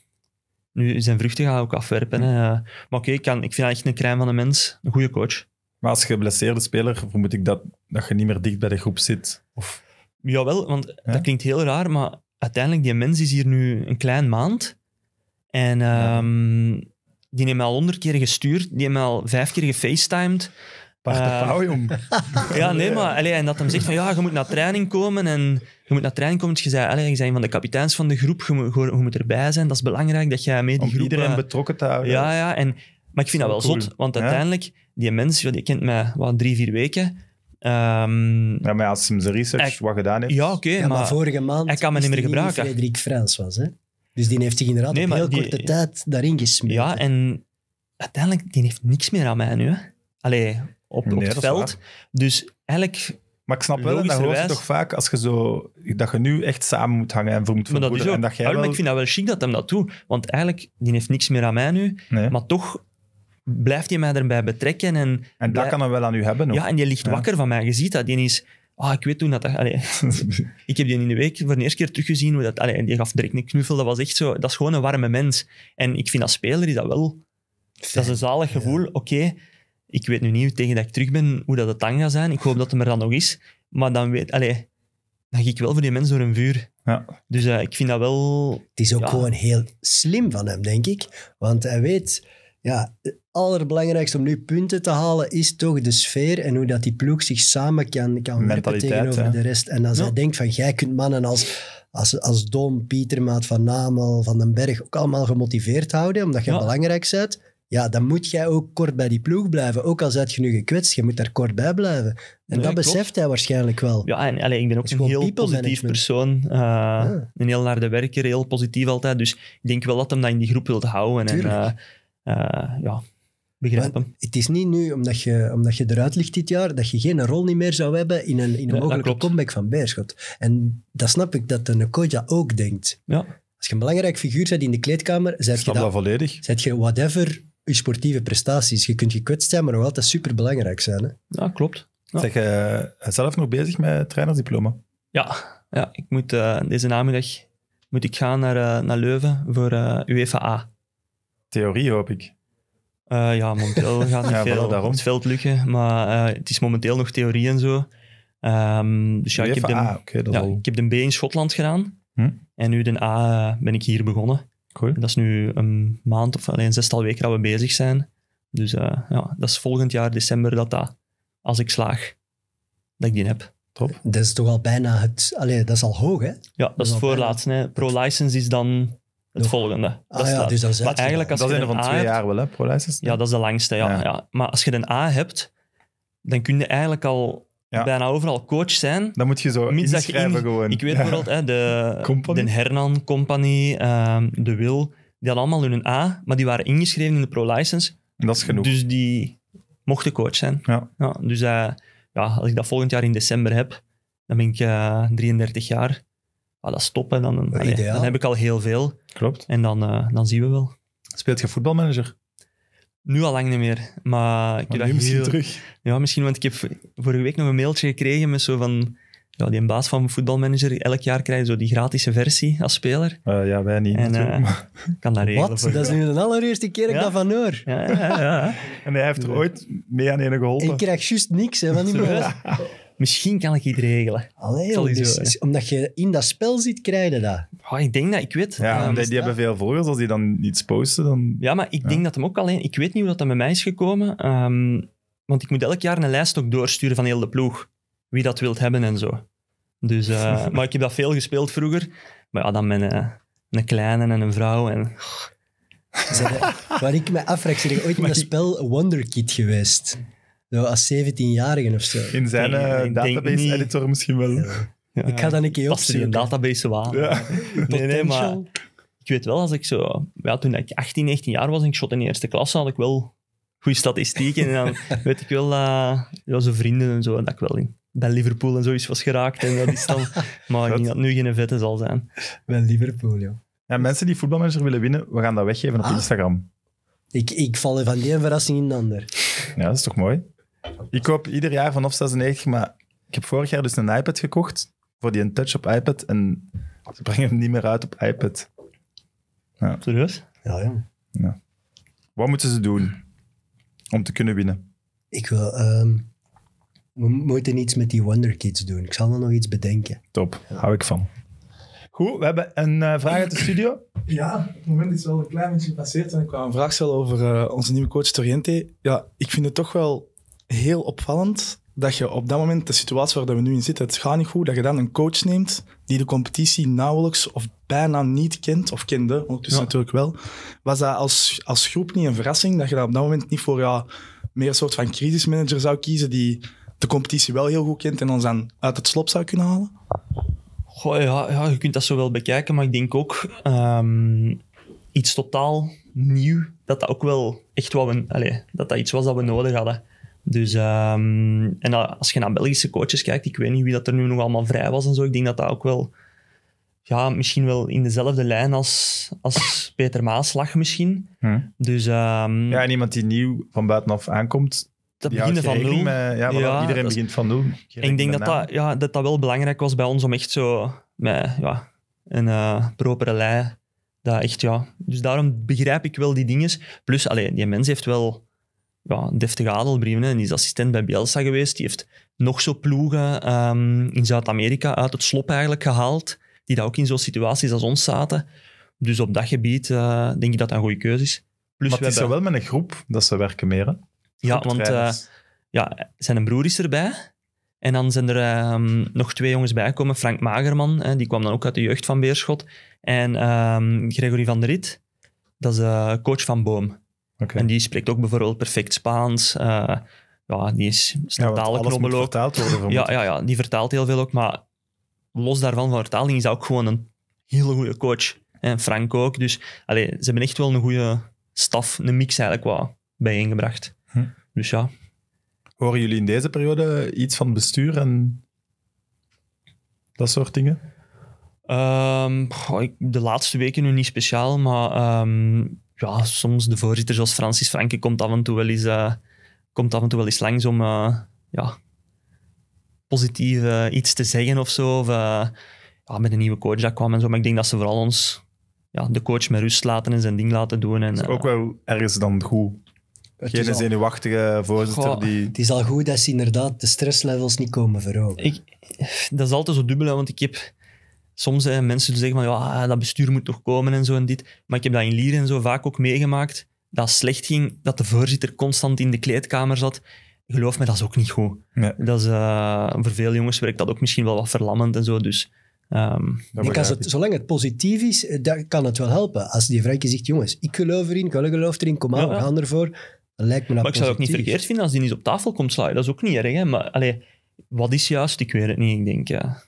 nu zijn vruchten gaat ook afwerpen. Hè. Maar oké, ik, ik vind dat echt een crème van een mens. Een goede coach. Maar als geblesseerde speler, vermoed ik dat, dat je niet meer dicht bij de groep zit. Of Jawel, want dat klinkt heel raar, maar uiteindelijk, die mens is hier nu een klein maand. En ehm, die heeft mij al honderd keer gestuurd, die heeft mij al vijf keer gefacetimed. Bart uh, eh, ja, nee, maar en dat hem zegt van ja, je moet naar training komen en je moet naar training komen. je zei, allee, je zijn van de kapiteins van de groep, je moet, erbij zijn. Dat is belangrijk dat jij mee die om groep... iedereen eh, betrokken te houden. Ja, ja. En, maar ik vind dat wel zot, want uiteindelijk, die mens, die kent mij wat drie, vier weken. Ehm, ja, maar als hem zijn research wat gedaan heeft... Ja, oké, maar, vorige maand ik kan me gebruiken. Frederik Frans was, hè? Dus die heeft zich inderdaad nee, heel korte tijd daarin gesmeerd. Ja, en uiteindelijk, die heeft niks meer aan mij nu, Allee, op, het veld. Dus eigenlijk... Maar ik snap wel, dat hoor je toch vaak, als je zo, dat je nu echt samen moet hangen en voor moet vergoeden. en dat jij wel... Ik vind dat wel chic dat hem dat doet. Want eigenlijk, die heeft niks meer aan mij nu. Maar toch blijft je mij erbij betrekken. En, en dat kan hem wel aan u hebben. Ja, en je ligt wakker van mij. Je ziet dat. Die is... Ah, ik weet toen dat... ik heb die in de week voor de eerste keer teruggezien. Hoe dat, allee, die gaf direct een knuffel. Dat was echt zo... Dat is gewoon een warme mens. En ik vind als speler is dat wel... Dat is een zalig gevoel. Oké, ik weet nu niet tegen dat ik terug ben hoe dat het dan gaat zijn. Ik hoop dat het er dan nog is. Maar dan weet... Allee, dan ging ik wel voor die mensen door een vuur. Ja. Dus eh, ik vind dat wel... Het is ook gewoon heel slim van hem, denk ik. Want hij weet ja, het allerbelangrijkste om nu punten te halen is toch de sfeer en hoe dat die ploeg zich samen kan, kan tegenover de rest. En als hij denkt van, jij kunt mannen als, als, als Dom, Pietermaat, Van Namel, Van den Berg ook allemaal gemotiveerd houden, omdat jij belangrijk bent, ja, dan moet jij ook kort bij die ploeg blijven. Ook al zet je nu gekwetst, je moet daar kort bij blijven. En dat beseft hij waarschijnlijk wel. Ja, en allee, ik ben ook eh, een heel positief persoon. Een heel naar de werker, heel positief altijd. Dus ik denk wel dat hem dat in die groep wilt houden. En, eh, ja, begrijpen. het is niet nu, omdat je, omdat je eruit ligt dit jaar, dat je geen rol niet meer zou hebben in een, in een mogelijke comeback van Beerschot. En dat snap ik dat een Nkoja ook denkt. Ja. Als je een belangrijk figuur bent in de kleedkamer, zet je, dat, volledig. je whatever je sportieve prestaties. Je kunt gekwetst zijn, maar nog altijd superbelangrijk zijn. Hè? Ja, klopt. Zeg, je eh, zelf nog bezig met trainersdiploma? Ja, ja ik moet, eh, deze namiddag moet ik gaan naar, naar Leuven voor UEFA Theorie hoop ik. Eh, ja, momenteel gaat niet ja, veel daarom. het veld lukken, maar eh, het is momenteel nog theorie en zo. Ehm, dus ja, ik heb, de, ah, ja ik heb de B in Schotland gedaan hm? en nu de A eh, ben ik hier begonnen. Dat is nu een maand of alleen zestal weken dat we bezig zijn. Dus ja, dat is volgend jaar december dat dat, als ik slaag, dat ik die heb. Top. Dat is toch al bijna het... Allee, dat is al hoog, hè? Ja, dat, dat is het voorlaatste. Pro-license is dan het volgende. Ah, dat ja, dus dat is van twee jaar wel, hè, license. Ja, dat is de langste, ja, ja. Maar als je een A hebt, dan kun je eigenlijk al bijna overal coach zijn. Dan moet je zo inschrijven gewoon. Ik weet bijvoorbeeld, hè, de, de Hernan Company, ehm, de Wil, die hadden allemaal hun A, maar die waren ingeschreven in de pro-license. Dat is genoeg. Dus die mochten coach zijn. Ja. dus uh, ja, als ik dat volgend jaar in december heb, dan ben ik uh, 33 jaar ah, dat is dan, dan heb ik al heel veel. Klopt. En dan, eh, dan zien we wel. Speelt je voetbalmanager? Nu al lang niet meer. Maar ik misschien terug. Ja, misschien, want ik heb vorige week nog een mailtje gekregen met zo van... Ja, die baas van voetbalmanager, elk jaar krijg je zo die gratische versie als speler. Eh, ja, wij niet. En, eh, kan daar regelen. Wat? Dat is nu de allereerste keer dat ik dat van hoor. Ja, ja, en hij heeft er ooit mee aan ene geholpen. ik krijg juist niks hè, van die Misschien kan ik iets regelen. Allee, dus, omdat je in dat spel zit, krijg je dat. Ah, ik denk dat, ik weet. Ja, die, hebben veel volgers. Als die dan iets posten, dan... Ja, maar ik denk dat hem ook alleen... Ik weet niet hoe dat, met mij is gekomen. Ehm, want ik moet elk jaar een lijst ook doorsturen van heel de ploeg. Wie dat wilt hebben en zo. Dus, eh, maar ik heb dat veel gespeeld vroeger. Maar ja, dan met een, kleine en een vrouw. En, eh, waar ik me afvraag, zijn ik ooit in dat spel wonderkid geweest? Dat nou, als 17 jarige of zo. In zijn eh, database-editor misschien wel. Ik ga dan een keer opzoeken. een database waar. Ja. nee, nee, maar ik weet wel, als ik zo... Ja, toen ik 18, 19 jaar was en ik shot in de eerste klas, had ik wel goede statistieken en dan weet ik wel, uh, ja, zo vrienden en zo, dat ik wel in bij Liverpool en zoiets was geraakt. En dat is dan, maar dat... dat nu geen vette zal zijn. Bij Liverpool, ja. ja. Mensen die voetbalmanager willen winnen, we gaan dat weggeven op ah. Instagram. Ik, ik val van die verrassing in de ander. Ja, dat is toch mooi? Ik koop ieder jaar vanaf 96, maar ik heb vorig jaar dus een iPad gekocht voor die een touch op iPad en ze brengen hem niet meer uit op iPad. Ja. Serieus? Ja, ja. ja. Wat moeten ze doen om te kunnen winnen? Ik wil... Ehm, we moeten iets met die Wonder Kids doen. Ik zal er nog iets bedenken. Top, hou ik van. Goed, we hebben een eh, vraag uit de studio. Ja, op het moment is wel een klein beetje gepasseerd en ik wou een vraag stellen over eh, onze nieuwe coach Toriente. Ja, ik vind het toch wel heel opvallend dat je op dat moment, de situatie waar we nu in zitten, het gaat niet goed, dat je dan een coach neemt die de competitie nauwelijks of bijna niet kent, of kende, ondertussen ja. natuurlijk wel. Was dat als, als groep niet een verrassing, dat je dat op dat moment niet voor ja, meer een soort van crisismanager zou kiezen die de competitie wel heel goed kent en ons dan uit het slop zou kunnen halen? Goh, ja, ja, je kunt dat zo wel bekijken, maar ik denk ook ehm, iets totaal nieuw, dat dat ook wel echt wat we, allez, dat dat iets was dat we nodig hadden. Dus, ehm, en als je naar Belgische coaches kijkt, ik weet niet wie dat er nu nog allemaal vrij was en zo. Ik denk dat dat ook wel, ja, misschien wel in dezelfde lijn als, als Peter Maas lag misschien. Hm. Dus, ehm, ja, en iemand die nieuw van buitenaf aankomt, dat beginnen van nul. ja, ja, iedereen begint van nul. ik denk dat dat, ja, dat dat wel belangrijk was bij ons om echt zo met ja, een uh, propere lijn, Dat echt, ja. Dus daarom begrijp ik wel die dingen. Plus, alleen die mens heeft wel ja, deftige adelbrieven. Hè. En die is assistent bij Bielsa geweest. Die heeft nog zo ploegen ehm, in Zuid-Amerika uit het slop eigenlijk gehaald. Die daar ook in zo'n situaties als ons zaten. Dus op dat gebied eh, denk ik dat dat een goede keuze is. Plus maar het is wel met een groep dat ze werken meer, hè? Ja, want eh, ja, zijn een broer is erbij. En dan zijn er ehm, nog twee jongens bijgekomen. Frank Magerman, hè, die kwam dan ook uit de jeugd van Beerschot. En ehm, Gregory van der Rit, dat is uh, coach van Boom. En die spreekt ook bijvoorbeeld perfect Spaans. Eh, ja, die is, is ja, talenknobbel Ja, ja, ja, die vertaalt heel veel ook. Maar los daarvan van vertaling is dat ook gewoon een hele goede coach. En Frank ook. Dus allee, ze hebben echt wel een goede staf, een mix eigenlijk qua bijeengebracht. Hm. Dus ja. Horen jullie in deze periode iets van bestuur en dat soort dingen? Ehm, de laatste weken nu niet speciaal, maar ehm, ja, soms de voorzitter zoals Francis Franke komt af en toe wel eens, eh, komt af en toe wel eens langs om eh, ja, positief eh, iets te zeggen of zo. ja, met een nieuwe coach dat kwam en zo. Maar ik denk dat ze vooral ons, ja, de coach met rust laten en zijn ding laten doen. En, dat is ook wel ergens dan goed. Geen al... zenuwachtige voorzitter die... Het is al goed dat ze inderdaad de stresslevels niet komen verhogen. Ik, dat is altijd zo dubbel, want ik heb soms hè, mensen zeggen van ja, ah, dat bestuur moet toch komen en zo en dit. Maar ik heb dat in Lieren en zo vaak ook meegemaakt. Dat slecht ging, dat de voorzitter constant in de kleedkamer zat. Geloof me, dat is ook niet goed. Dat is, eh, voor veel jongens werkt dat ook misschien wel wat verlammend en zo. Dus, um, ik als het, zolang het positief is, eh, kan het wel helpen. Als die vrijke zegt, jongens, ik geloof erin, jullie gelooft erin, kom aan, we gaan ervoor. lijkt me maar ik zou het ook niet verkeerd vinden als die niet op tafel komt slaan. Dat is ook niet erg, hè? Maar allee, wat is juist? Ik weet het niet. Ik denk, ja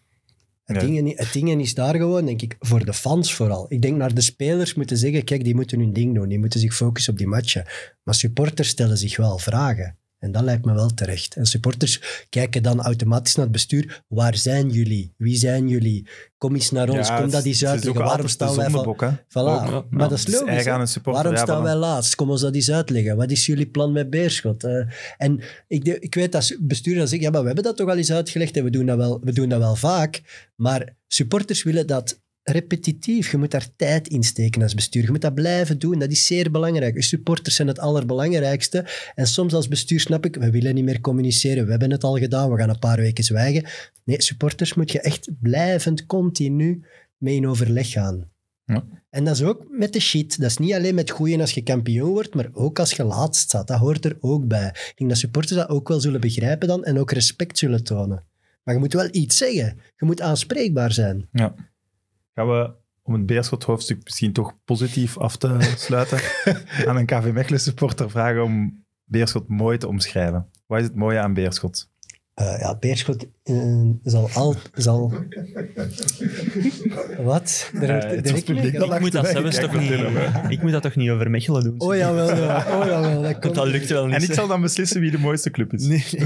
het, ding, het ding is daar gewoon, denk ik, voor de fans vooral. Ik denk naar de spelers moeten zeggen, kijk, die moeten hun ding doen. Die moeten zich focussen op die matchen. Maar supporters stellen zich wel vragen. En dat lijkt me wel terecht. En supporters kijken dan automatisch naar het bestuur. Waar zijn jullie? Wie zijn jullie? Kom eens naar ons, kom dat eens uitleggen. Waarom staan wij... Voilà. Maar dat is logisch. Waarom staan wij laatst? Kom ons dat eens uitleggen. Wat is jullie plan met Beerschot? Eh, en ik, ik weet dat bestuur dan zegt, ja, maar we hebben dat toch al eens uitgelegd en we doen dat wel, we doen dat wel vaak. Maar supporters willen dat repetitief. Je moet daar tijd in steken als bestuur. Je moet dat blijven doen. Dat is zeer belangrijk. Je supporters zijn het allerbelangrijkste. En soms als bestuur snap ik, we willen niet meer communiceren. We hebben het al gedaan. We gaan een paar weken zwijgen. Nee, supporters moet je echt blijvend, continu mee in overleg gaan. Ja. En dat is ook met de shit. Dat is niet alleen met goeien als je kampioen wordt, maar ook als je laatst staat. Dat hoort er ook bij. Ik denk dat supporters dat ook wel zullen begrijpen dan en ook respect zullen tonen. Maar je moet wel iets zeggen. Je moet aanspreekbaar zijn. Ja gaan we om het Beerschot hoofdstuk misschien toch positief af te sluiten, aan een KV Mechelen supporter vragen om Beerschot mooi te omschrijven. Wat is het mooie aan Beerschot? Eh, ja, Beerschot eh, zal al... Zal... Wat? Er eh, ik, moet dat zelfs toch niet... Ik moet dat toch niet over Mechelen doen? Oh jawel, wel. oh, jawel dat, komt. dat lukt wel niet. En ik zal dan beslissen wie de mooiste club is. Nee.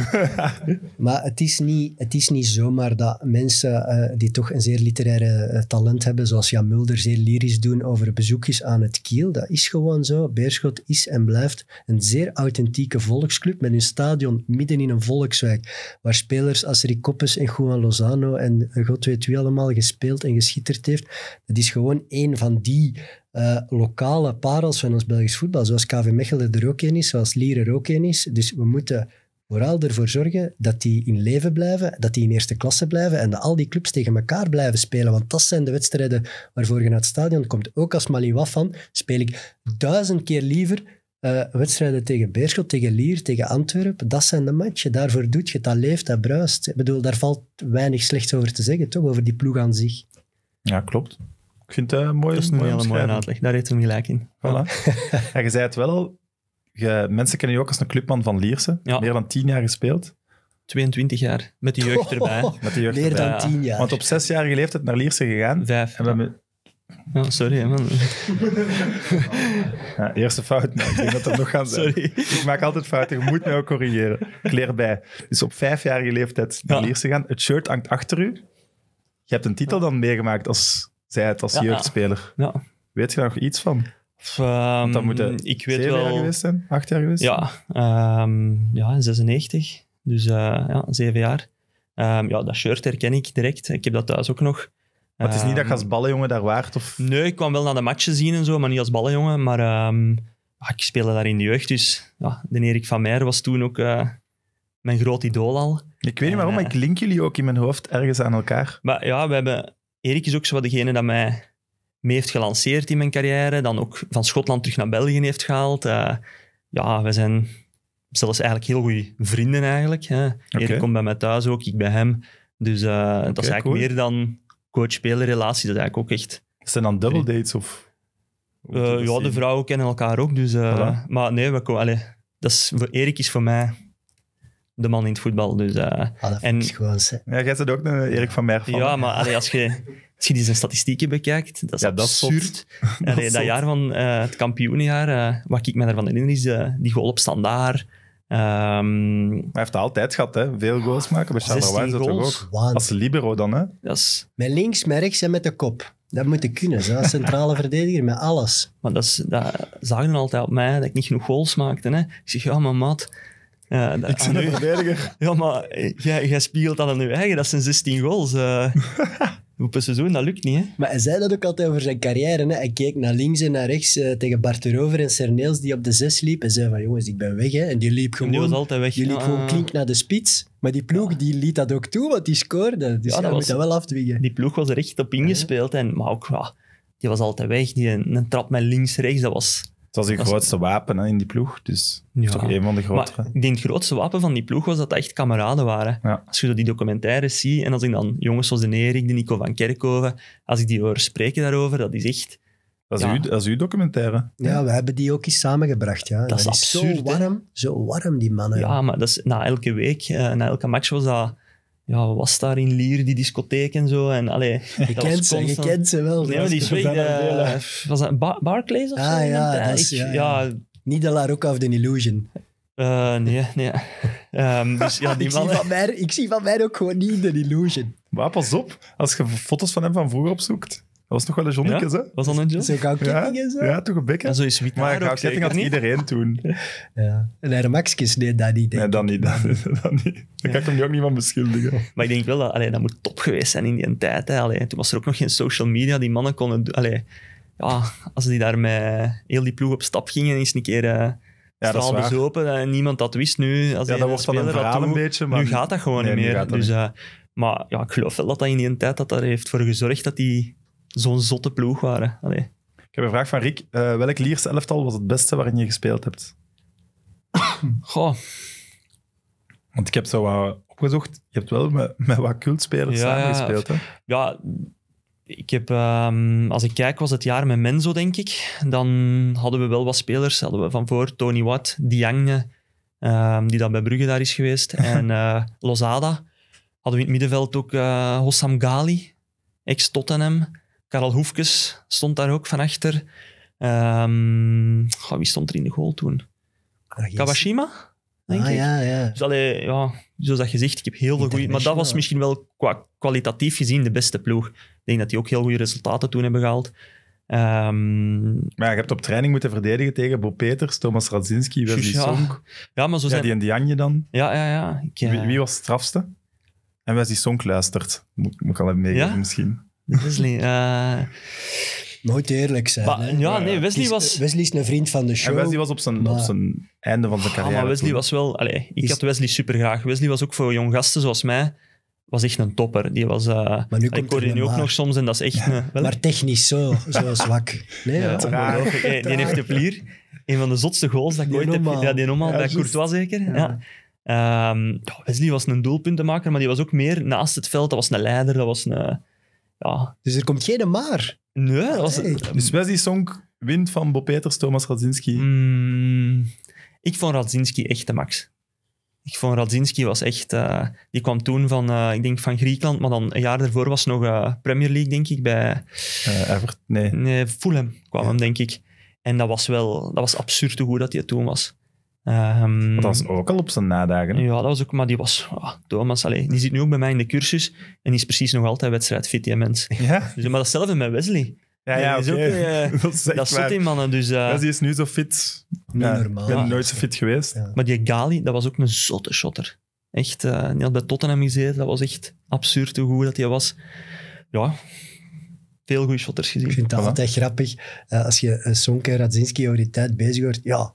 maar het is, niet, het is niet zomaar dat mensen die toch een zeer literaire talent hebben, zoals Jan Mulder, zeer lyrisch doen over bezoekjes aan het Kiel. Dat is gewoon zo. Beerschot is en blijft een zeer authentieke volksclub met een stadion midden in een volkswijk waar spelers als Rick en Juan Lozano en eh, god weet wie allemaal gespeeld en geschitterd heeft. Dat is gewoon één van die eh, lokale parels van ons Belgisch voetbal. Zoals KV Mechelen er ook in is, zoals Lier er ook in is. Dus we moeten vooral ervoor zorgen dat die in leven blijven, dat die in eerste klasse blijven en dat al die clubs tegen elkaar blijven spelen. Want dat zijn de wedstrijden waarvoor je naar het stadion komt. Ook als van speel ik duizend keer liever eh, wedstrijden tegen Beerschot, tegen Lier, tegen Antwerpen, dat zijn de matchen. Daarvoor doet je dat leeft, dat bruist. Ik bedoel, daar valt weinig slechts over te zeggen, toch? Over die ploeg aan zich. Ja, klopt. Ik vind dat een mooie Dat is uitleg, daar heeft hem gelijk in. Voilà. En je zei het wel mensen kennen je ook als een clubman van Lierse. Ja. Meer dan tien jaar gespeeld. 22 jaar, met de jeugd erbij. Oh, met de jeugd meer erbij. dan 10 jaar. Want op zesjarige leeftijd naar Lierse gegaan. Vijf. En sorry, man. Ja, eerste fout, ik denk dat dat nog gaan zijn. Sorry. Ik maak altijd fouten, je moet mij ook corrigeren. Ik leer bij. Dus op vijfjarige leeftijd naar ja. gaan. Het shirt hangt achter u. Je hebt een titel dan meegemaakt als zij het, als jeugdspeler. Ja. Weet je daar nog iets van? um, ehm, moet ik weet wel... jaar geweest zijn? Acht jaar geweest? Ja, um, ja 96. Dus eh, ja, zeven jaar. Ehm, ja, dat shirt herken ik direct. Ik heb dat thuis ook nog het is niet dat je als ehm, ballenjongen daar waard Of... Nee, ik kwam wel naar de matchen zien en zo, maar niet als ballenjongen. Maar um, ik speelde daar in de jeugd, dus ja, de Erik van Meijer was toen ook eh, mijn groot idool al. Ik weet niet waarom, maar ik eh. link jullie ook in mijn hoofd ergens aan elkaar. Maar ja, we hebben... Erik is ook zo degene dat mij mee heeft gelanceerd in mijn carrière. Dan ook van Schotland terug naar België heeft gehaald. Eh, ja, we zijn zelfs eigenlijk heel goede vrienden eigenlijk. Hè. Erik komt bij mij thuis ook, ik bij hem. Dus dat is eigenlijk meer dan coach speler Dat is eigenlijk ook echt... Zijn dan double dates? Of... Eh, ja, de vrouwen kennen elkaar ook. Dus, eh, Maar nee, we, Allez, dat is, Erik is voor mij de man in het voetbal. Dus, uh, en, Ja, jij zit ook Erik van Meer Ja, maar als, je, als die zijn statistieken bekijkt, dat is ja, absurd. Dat, allee, dat, dat jaar van het kampioenenjaar, wat ik me daarvan herinner, is die goal op standaard Ehm, hij heeft altijd gehad, hè? veel goals maken. Bij Charleroi dat toch ook? Als libero dan, hè? Yes. Met links, met rechts en met de kop. Dat moet ik kunnen, zo. centrale verdediger, met alles. Maar dat, is, dat altijd op mij, dat ik niet genoeg goals maakte. Hè? Ik zeg, ja, maar mat, eh, dat, ik ben een verdediger. Ja, maar eh, jij, jij spiegelt dat aan je eigen. Dat zijn 16 goals. Uh. Hoe ze seizoen, dat lukt niet. Hè? Maar hij zei dat ook altijd over zijn carrière. Hè? Hij keek naar links en naar rechts eh, tegen Bart Rover en Serneels die op de zes liep. En zei van, jongens, ik ben weg. Hè? En die liep gewoon, die was altijd weg, die liep ah. klink naar de spits. Maar die ploeg die liet dat ook toe, want die scoorde. Dus ja, dat was, moet dat wel afdwingen. Die ploeg was er op ingespeeld. En, maar ook, die was altijd weg. Die, een, een trap met links, rechts, dat was was je grootste wapen in die ploeg, dus ja. toch een van de grotere. Maar ik denk het grootste wapen van die ploeg was dat echt kameraden waren. Ja. Als je die documentaire ziet en als ik dan jongens zoals de Erik, de Nico van Kerkhoven, als ik die hoor spreken daarover, dat is echt... Dat is, ja. uw, documentaire. Ja, we hebben die ook eens samengebracht. Ja. Dat, is Zo warm, zo warm, die mannen. Ja, maar dat is, na elke week, eh, na elke match was dat ja, was daar in Lier, die discotheek en zo. En, allee, je, kent ze, je kent ze wel. Nee, die eh, was dat Bar Barclays of ah, zo? Ja, ja, ja. ja, Niet de La Rocca of the Illusion. Eh, nee, nee. Ehm, dus ja, die ik, mannen... zie van mij, ik zie van mij ook gewoon niet de Illusion. Maar pas op, als je foto's van hem van vroeger opzoekt, dat was toch wel een Johnnekes, hè? Was dat een John? Zo'n Ja, toch een bekken. En zo is wit. Maar had iedereen toen. Ja. En Air deed dat niet, Nee, dat niet. Dat, niet. Daar kan ik hem nu ook niet van beschuldigen. Maar ik denk wel dat... dat moet top geweest zijn in die tijd. Hè. Allee, toen was er ook nog geen social media. Die mannen konden... Allee, ja, als die daar met heel die ploeg op stap gingen, eens een keer... Uh, ja, dat is bezopen en niemand dat wist nu. Als ja, dat wordt van een verhaal een beetje, maar... Nu gaat dat gewoon niet meer. Dus, eh, maar ja, ik geloof wel dat dat in die tijd dat daar heeft voor gezorgd dat die zo'n zotte ploeg waren. Ik heb een vraag van Rick. Eh, welk Liers elftal was het beste waarin je gespeeld hebt? Goh. Want ik heb zo wat opgezocht. Je hebt wel met, met wat cultspelers ja, gespeeld, Hè? Ja, ik heb, ehm, als ik kijk, was het jaar met Menzo, denk ik. Dan hadden we wel wat spelers. Hadden we van voor Tony Watt, Diagne, ehm, die dan bij Brugge daar is geweest. en uh, Lozada. Hadden we in het middenveld ook uh, Hossam Gali, ex-Tottenham. Karel Hoefkes stond daar ook van achter. Ehm, wie stond er in de goal toen? Ah, Kawashima? ah, Ja, ja. Dus ja, zoals dat gezegd, ik heb heel veel goede... Maar dat was misschien wel qua kwalitatief gezien de beste ploeg. Ik denk dat die ook heel goede resultaten toen hebben gehaald. Ehm, maar je hebt op training moeten verdedigen tegen Bo Peters, Thomas Radzinski, Wesley ja. song. Ja, maar zo zijn... Ja, die en Dianje dan. Ja, ja, ja. Eh, wie, was het strafste? En Wesley Song luistert. Moet, moet ik al even meegeven misschien. Wesley. Uh... Nooit eerlijk zijn. ja, nee, Wesley was... Wesley is een vriend van de show. En Wesley was op zijn, op zijn einde van zijn carrière. Ah, maar Wesley was wel... Allez, ik had Wesley super graag. Wesley was ook voor jong gasten zoals mij was echt een topper. Die was, eh, maar nu ik je nu ook nog soms en dat is echt... Ja, maar technisch zo, zo zwak. Nee, ja, Hey, die heeft de plier. Een van de zotste goals dat ik die ooit heb... Ja, die normaal, ja, dat Courtois zeker. Ehm, ja. Wesley was een doelpuntenmaker, maar die was ook meer naast het veld. Dat was een leider, dat was een ja. Dus er komt geen maar. Nee, was, hey. Dus die Song wint van Bob Peters, Thomas Radzinski. Hmm, ik vond Radzinski echt de max. Ik vond Radzinski was echt... Eh, die kwam toen van, eh, ik denk van Griekenland, maar dan een jaar daarvoor was nog eh, Premier League, denk ik, bij... Everton? Nee. nee. Fulham kwam hem, denk ik. En dat was wel... Dat was absurd hoe goed dat hij toen was dat ehm, was ook al op zijn nadagen. Ja, dat was ook, maar die was... Ah, Thomas, die zit nu ook bij mij in de cursus en die is precies nog altijd fit, die mens. Ja? Dus, maar datzelfde met Wesley. Ja, ja, is ook, eh, dat zit in mannen. Dus, uh, Wesley is nu zo fit. Ja, normaal. Ik nooit zo fit geweest. Maar die Gali, dat was ook een zotte shotter. Echt, uh, die had bij Tottenham gezeten. Dat was echt absurd hoe goed dat hij was. Ja, veel goede shotters gezien. Ik vind het altijd grappig. als je Sonke Radzinski over die tijd bezig wordt, ja,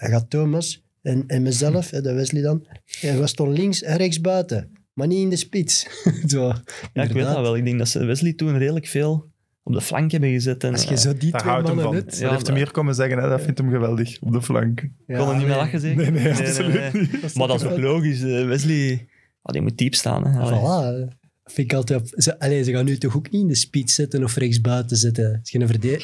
hij gaat Thomas en, en mezelf, de Wesley dan. hij was toch links en rechts buiten, maar niet in de spits. Zo, ja, ik weet dat wel. Ik denk dat ze Wesley toen redelijk veel op de flank hebben gezet. En, Als je zo die twee mannen net... Ja, dat heeft hem hier komen zeggen, hè, dat vindt hem geweldig, op de flank. Ja, kon er niet meer lachen, zeker? Nee, nee, absoluut Niet. Maar dat is ook logisch. Eh, Wesley, oh, die moet diep staan. Hè vind ik altijd... Op, ze, allez, ze gaan nu toch ook niet in de speed zetten of rechts zetten. zitten. is geen verdeel.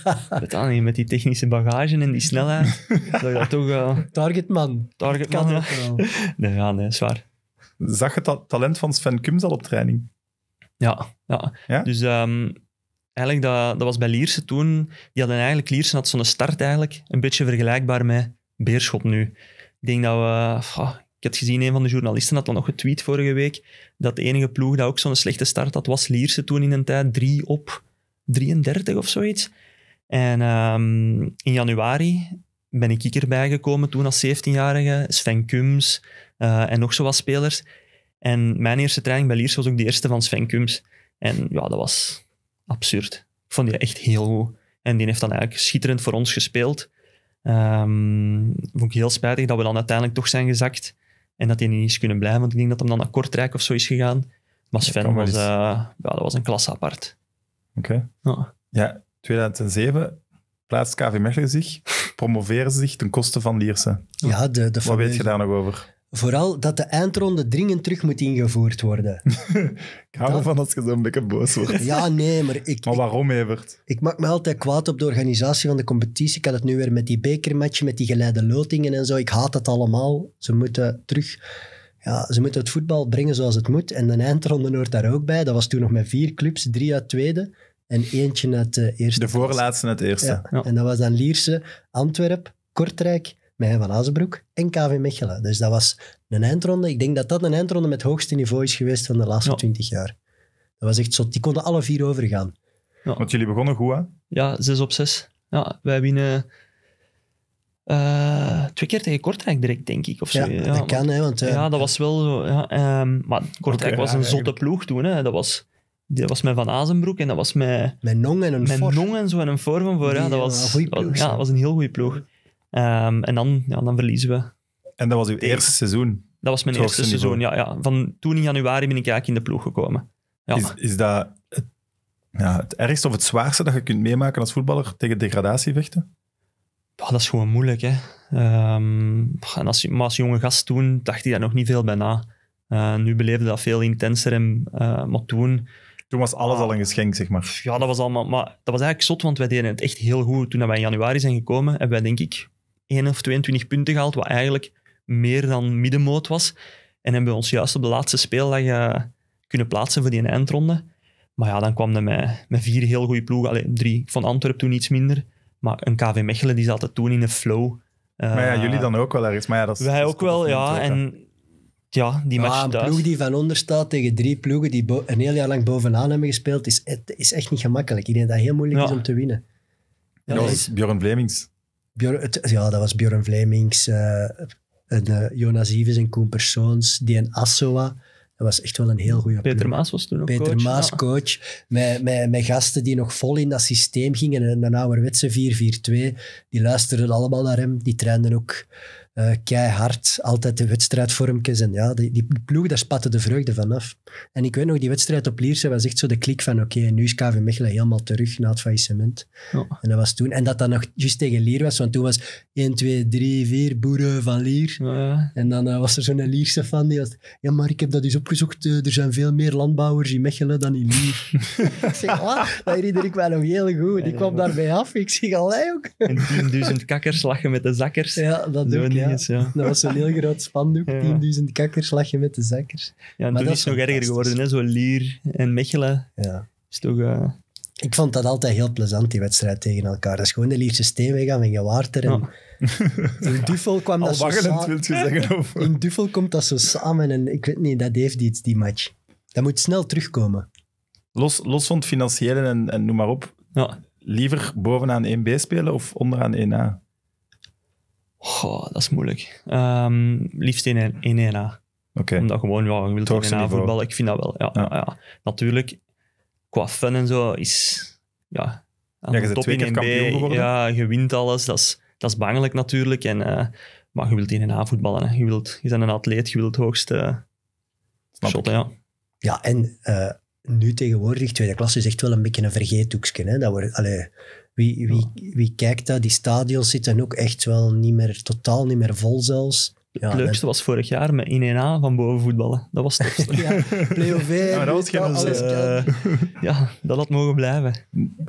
al niet, met die technische bagage en die snelheid. dat dat toch... Uh, eh, Targetman. Targetman. man kan nee, ja, nee, zwaar. Zag je dat talent van Sven Kums al op training? Ja, ja. Dus... Ehm, eigenlijk, dat, dat was bij Liersen toen. Die hadden eigenlijk, Liersen had zo'n start eigenlijk, een beetje vergelijkbaar met Beerschot nu. Ik denk dat we, ik had gezien, een van de journalisten had dan nog getweet vorige week, dat de enige ploeg dat ook zo'n slechte start had, was Lierse toen in een tijd 3 op 33 of zoiets. En ehm, in januari ben ik erbij gekomen toen als 17-jarige, Sven Kums eh, en nog zo wat spelers. En mijn eerste training bij Lierse was ook de eerste van Sven Kums. En ja, dat was absurd. Ik vond die echt heel goed. En die heeft dan eigenlijk schitterend voor ons gespeeld. Ehm, vond ik heel spijtig dat we dan uiteindelijk toch zijn gezakt. En dat hij niet eens kunnen blijven, want ik denk dat hem dan naar Kortrijk of zo is gegaan. Maar Sven was, uh, ja, dat was een klas apart. Oké. Ja, 2007 plaatst KV Mechelen zich, promoveren ze zich ten koste van Lierse. Ja, de, de Wat weet je daar nog over? Vooral dat de eindronde dringend terug moet ingevoerd worden. ik hou dat... ervan als je zo'n beetje boos wordt. Ja, nee, maar ik... Maar waarom, Evert? Ik, maak me altijd kwaad op de organisatie van de competitie. Ik had het nu weer met die bekermatchen, met die geleide lotingen en zo. Ik haat dat allemaal. Ze moeten terug... Ja, ze moeten het voetbal brengen zoals het moet. En de eindronde hoort daar ook bij. Dat was toen nog met vier clubs, drie uit tweede en eentje uit de eh, eerste. De voorlaatste uit eerste. Ja. En dat was dan Lierse, Antwerp, Kortrijk met van Azenbroek en KV Mechelen. Dus dat was een eindronde. Ik denk dat dat een eindronde met het hoogste niveau is geweest van de laatste twintig jaar. Dat was echt zo. Die konden alle vier overgaan. Ja. Want jullie begonnen goed, hè? Ja, zes op zes. Ja, wij winnen eh, twee keer tegen Kortrijk direct, denk ik. Of Ja, dat kan, hè. Want, eh, ja, dat was wel zo. Ja, ehm, maar Kortrijk was een zotte ploeg toen, hè. Dat was... Dat was met Van Azenbroek en dat was met... Met Nong en een Met Nong en zo en een voor van voor. dat was, ja, dat was een heel goede ploeg. Ehm, en dan, ja, dan verliezen we. En dat was uw eerste seizoen? Dat was mijn eerste seizoen, ja, ja. Van toen in januari ben ik eigenlijk in de ploeg gekomen. Is, is dat het, ja, het ergste of het zwaarste dat je kunt meemaken als voetballer tegen degradatie vechten? dat is gewoon moeilijk, hè. Ehm, en als, maar als jonge gast toen dacht hij daar nog niet veel bij na. Eh, nu beleefde dat veel intenser, en, uh, maar toen... Toen was alles ah. al een geschenk, zeg maar. Ja, dat was allemaal... Maar dat was eigenlijk zot, want wij deden het echt heel goed. Toen wij in januari zijn gekomen, hebben wij, denk ik, 1 of 22 punten gehaald, wat eigenlijk meer dan middenmoot was. En hebben we ons juist op de laatste speeldag eh, kunnen plaatsen voor die eindronde. Maar ja, dan kwam er met, met vier heel goede ploegen. Alleen drie van Antwerpen toen iets minder. Maar een KV Mechelen die altijd toen in een flow. Eh, maar ja, jullie dan ook wel ergens. Maar ja, dat is, wij ook wel, ja. en ja, die een ploeg die van onder staat tegen drie ploegen die een heel jaar lang bovenaan hebben gespeeld, is, is echt niet gemakkelijk. Ik denk dat het heel moeilijk is om te winnen. Ja, dat is Bjorn Vlemings ja, dat was Björn Vlemings, eh, en, eh, Jonas Ives en Koen Persoons, die en Assoa. Dat was echt wel een heel goede Peter Maas was toen ook Peter Maas, coach. Met, met, met gasten die nog vol in dat systeem gingen. En een ouderwetse 4-4-2. Die luisterden allemaal naar hem. Die trainden ook uh, keihard, altijd de wedstrijdvormpjes. En ja, die, die ploeg, daar spatte de vreugde vanaf. En ik weet nog, die wedstrijd op Lierse was echt zo de klik van oké, nu is KV Mechelen helemaal terug na het faillissement. En dat was toen. En dat dat nog juist tegen Lier was, want toen was 1, 2, 3, 4, boeren van Lier. ja. En dan eh, was er zo'n Lierse fan die had, ja maar ik heb dat eens opgezocht, eh, er zijn veel meer landbouwers in Mechelen dan in Lier. ik zeg, ah, dat herinner ik mij nog heel goed. Ik kwam daarbij af, ik zie allee ook. en 10.000 kakkers lachen met de zakkers. Ja, dat doe ik, ja. Dat was zo'n heel groot spandoek. 10.000 kakkers je met de zakkers. Ja, en maar is nog erger geworden, hè? Zo Lier en Mechelen. Ja. Is toch... Uh... Ik vond dat altijd heel plezant, die wedstrijd tegen elkaar. Dat is gewoon de Lierse steenweg aan je water. En ja. In Duffel kwam dat zo samen. In Duffel komt dat zo samen. En ik weet niet, dat heeft iets, die match. Dat moet snel terugkomen. Los, los van het financiële en, en noem maar op. Ja. Liever bovenaan 1B spelen of onderaan 1A? Goh, dat is moeilijk. Um, liefst in 1A. Okay. Omdat gewoon, ja, je wilt in 1 voetballen. Ik vind dat wel. Ja, ja. ja, Natuurlijk, qua fun en zo is... Ja, aan ja, je bent twee keer kampioen Geworden. Ja, je wint alles. Dat is, dat is bangelijk natuurlijk. En, uh, maar je wilt in 1 voetballen. Hè. Je, wilt, je bent een atleet, je wilt het hoogste uh, shotten, ja. Ja, en uh, nu tegenwoordig, tweede klas is echt wel een beetje een vergeethoekje. Dat wordt, allee, wie, wie, wie kijkt daar? Die stadions zitten ook echt wel niet meer, totaal niet meer vol zelfs. het leukste was vorig jaar met 1 1 van boven voetballen. Dat was het ja, play-off ja, dat eh, Ja, dat had mogen blijven.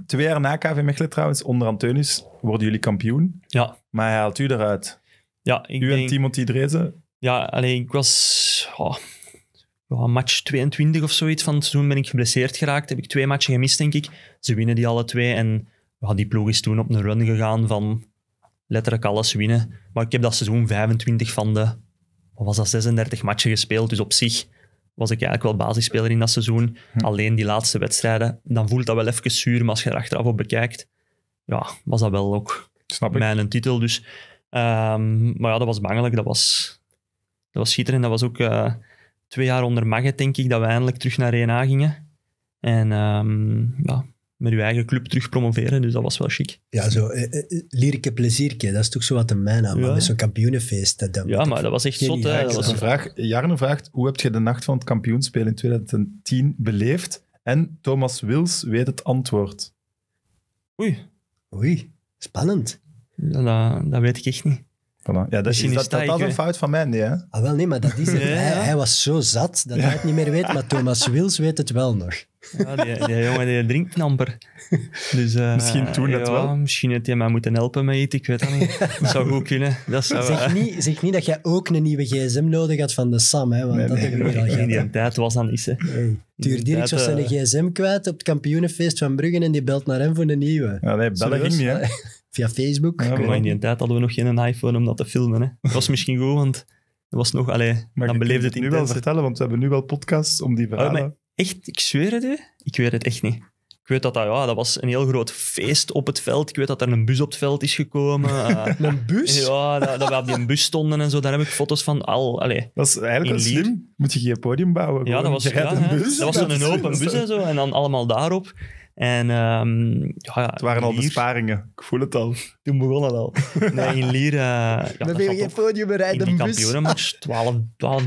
Twee jaar na KV Mechelen trouwens, onder Antonis, worden jullie kampioen. Ja. Maar hij haalt u eruit. Ja, ik u en Timothy Drezen. Ja, alleen ik was... Oh, ja, match 22 of zoiets van het seizoen ben ik geblesseerd geraakt. Heb ik twee matchen gemist, denk ik. Ze winnen die alle twee en ja, die ploeg is toen op een run gegaan van letterlijk alles winnen. Maar ik heb dat seizoen 25 van de wat was dat, 36 matchen gespeeld. Dus op zich was ik eigenlijk wel basisspeler in dat seizoen. Hm. Alleen die laatste wedstrijden, dan voelt dat wel even zuur. Maar als je er achteraf op bekijkt, ja, was dat wel ook Snap ik. mijn titel. Dus, ehm, maar ja, dat was bangelijk. Dat was, dat was schitterend. Dat was ook eh, twee jaar onder maget denk ik, dat we eindelijk terug naar 1 gingen. En ehm, ja, met je eigen club terugpromoveren, Dus dat was wel chic. Ja, zo eh, eh, eh, lierke plezierke, dat is toch zo wat een mijn naam. Met zo'n kampioenenfeest. Dat, ja, maar dat was echt zot. Hè, een vraag. Jarno vraagt, hoe heb je de nacht van het kampioenspel in 2010 beleefd? En Thomas Wils weet het antwoord. Oei. Oei, spannend. Ja, dat, dat weet ik echt niet. Voilà. Ja, dat, is, dat, dat was een fout van mij hè? Ah, wel, nee, maar dat is het. Hij, hij, was zo zat dat hij het niet meer weet, maar Thomas Wils weet het wel nog. Ja, die, jongen die drinkt Dus, eh, misschien toen dat wel. Misschien had hij mij moeten helpen met ik weet dat niet. Dat zou goed kunnen. Dat zeg, niet, zeg niet dat jij ook een nieuwe gsm nodig had van de Sam, hè, want dat nee, ik al geen. In die tijd was aan is hè. Nee. dirk was zijn een eh, gsm kwijt op het kampioenenfeest van Bruggen en die belt naar hem voor een nieuwe. Ja, nee, bellen ging niet, hè. via Facebook. maar in die tijd hadden we nog geen iPhone om dat te filmen. Hè. Dat was misschien goed, want dat was nog... Allee, maar dan beleefde het, het nu wel vertellen, want we hebben nu wel podcasts om die verhalen... Oh, echt, ik zweer het u, ik weet het echt niet. Ik weet dat dat, ja, dat was een heel groot feest op het veld. Ik weet dat er een bus op het veld is gekomen. Eh. een bus? Ja, dat, dat, we op die bus stonden en zo. Daar heb ik foto's van. Al, allee, dat is eigenlijk wel slim. Moet je geen podium bouwen. Ja, dat was, een bus, dat was zo'n open bus en zo. En dan allemaal daarop. En ehm, ja, het waren al besparingen. Ik voel het al. Toen begon het al. Nee, in Lier... Uh, ja, Dan geen podium bereid, een bus. In 12, 12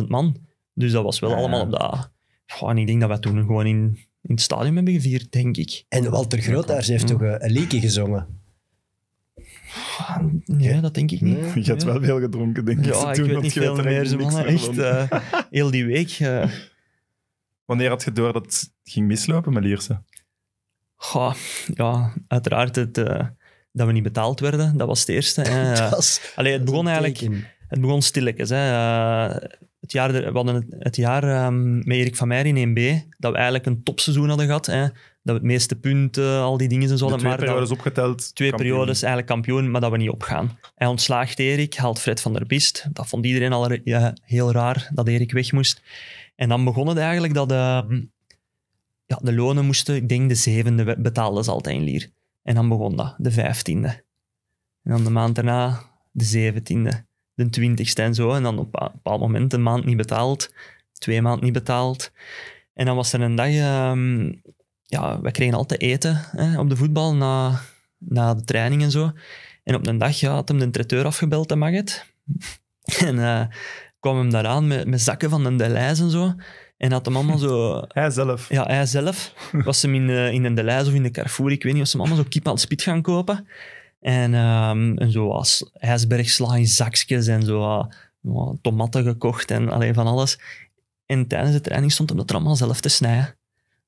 13.000 man. Dus dat was wel allemaal op dat... Goh, ik denk dat we toen gewoon in, in het stadion hebben gevierd, denk ik. En Walter Grootaars heeft hm. toch eh, een, een liedje gezongen? Nee, dat denk ik niet. je hebt wel veel gedronken, denk ik. Ja, toen, ik weet niet veel meer, Echt, eh, heel die week... Wanneer had je door dat het ging mislopen met Lierse? Goh, ja, uiteraard het, eh, dat we niet betaald werden. Dat was het eerste. Hè. Eh, allee, het begon eigenlijk... Het begon stilletjes. Hè. Eh, het jaar, we hadden het, jaar ehm, met Erik van Meijer in 1B, dat we eigenlijk een topseizoen hadden gehad. Hè. Dat we het meeste punten, al die dingen en zo. De twee maar periodes dat, opgeteld. Twee periodes, eigenlijk kampioen, maar dat we niet opgaan. Hij ontslaagt Erik, haalt Fred van der Bist. Dat vond iedereen al heel raar, dat Erik weg moest. En dan begon het eigenlijk dat... Mhm ja, de lonen moesten, ik denk de zevende betaalde ze altijd in lier. En dan begon dat, de vijftiende. En dan de maand daarna de zeventiende, de twintigste en zo. En dan op een bepaald moment een maand niet betaald, twee maanden niet betaald. En dan was er een dag, ehm, ja, we kregen altijd eten hè, op de voetbal na, na de training en zo. En op een dag ja, had hem de traiteur afgebeld, de het. en eh, kwam hem daaraan met, met zakken van de Delijs en zo. En had hem allemaal zo... hij zelf. Ja, hij zelf. Was hem in, eh, in de of in de Carrefour, ik weet niet, was hem allemaal zo kip aan het spit gaan kopen. En, um, en zo als ijsbergsla in zakjes en zo uh, tomaten gekocht en alleen van alles. En tijdens de training stond hem dat er allemaal zelf te snijden.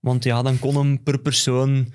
Want ja, dan kon hem per persoon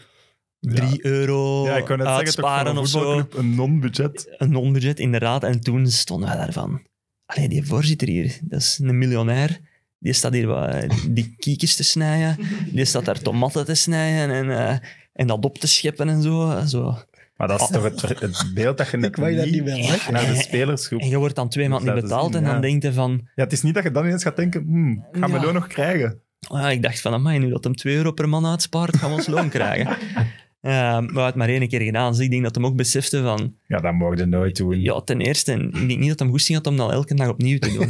3 euro ja, ik kon net uitsparen zeggen, of zo. Een non-budget. Een non-budget, inderdaad. En toen stonden wij daarvan. alleen die voorzitter hier, dat is een miljonair. Die staat hier wat, eh, die kiekjes te snijden. Die staat daar tomaten te snijden en, eh, en dat op te scheppen en zo. Eh, zo. Maar dat is toch het, beeld dat je net niet, dat niet naar de spelersgroep. En je wordt dan twee maanden niet betaald en dan denkt je van... Ja, het is niet dat je dan ineens gaat denken, hmm, gaan we loon nog krijgen? Ah, ik dacht van, amai, nu dat hem 2 euro per man uitspaart, gaan we ons loon krijgen. Ehm, we maar het maar één keer gedaan. Dus ik denk dat hem ook besefte van... Ja, dat mocht je nooit doen. Ja, ten eerste. Ik denk niet dat hem goesting had om dat elke dag opnieuw te doen.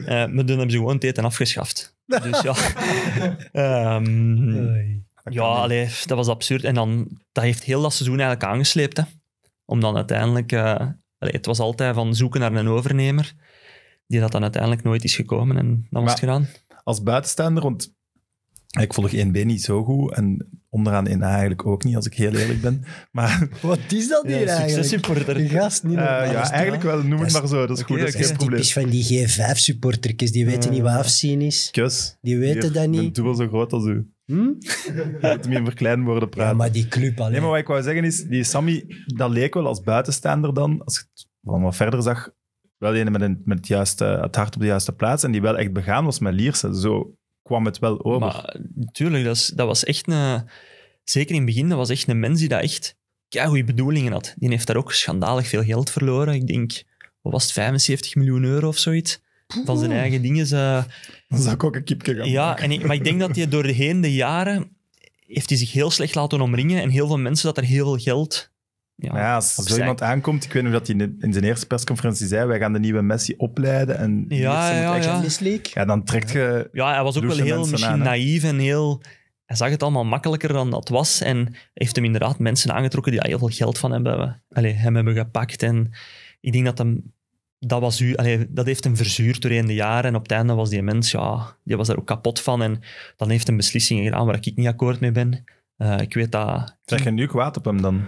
uh, maar toen hebben ze gewoon het eten afgeschaft. Dus ja... um, ja, dat was absurd. En dan, dat heeft heel dat seizoen eigenlijk aangesleept. Hè. Om dan uiteindelijk... Eh, het was altijd van zoeken naar een overnemer. Die dat dan uiteindelijk nooit is gekomen. En dan was het gedaan. Als buitenstaander, want ik volg 1B niet zo goed en onderaan 1A eigenlijk ook niet, als ik heel eerlijk ben. Maar, Wat is dat hier ja, eigenlijk? supporter gast niet eh, Ja, dus eigenlijk wel. Noem het maar zo. Dat is goed. Dat is dus geen probleem. typisch van die G5-supportertjes. Die weten eh, niet wat afzien is. Kus. Die weten dat niet. Ik ben wel zo groot als u. Hm? moet hem in worden praten. maar die club alleen. Nee, maar wat ik wou zeggen is, die Sammy, dat leek wel als buitenstaander dan, als ik het van wat verder zag, wel een met, met het, juiste, het hart op de juiste plaats en die wel echt begaan was met Lierse. Zo kwam het wel over. Maar tuurlijk, dat, dat was echt een... Zeker in het begin, dat was echt een mens die dat echt goede bedoelingen had. Die heeft daar ook schandalig veel geld verloren. Ik denk, wat was het, 75 miljoen euro of zoiets? Van zijn eigen dingen. Ze... Eh. Dan zou ook een kipje gaan Ja, maar ik denk dat hij door de heen de jaren heeft hij zich heel slecht laten omringen en heel veel mensen dat er heel veel geld ja, als zo iemand aankomt, ik weet niet dat hij in zijn eerste persconferentie zei: wij gaan de nieuwe Messi opleiden. En ja, ja, ja, ja. dan trekt je. Ja, hij was ook wel heel misschien naïef en heel. Hij zag het allemaal makkelijker dan dat was. En heeft hem inderdaad mensen aangetrokken die daar heel veel geld van hem hebben, allez, hem hebben gepakt. En ik denk dat hem dat, was, allez, dat heeft hem verzuurd door de jaren. En op het einde was die mens, ja, die was daar ook kapot van. En dan heeft hij beslissing gedaan waar ik niet akkoord mee ben. Uh, ik weet dat... Zeg je nu kwaad op hem dan?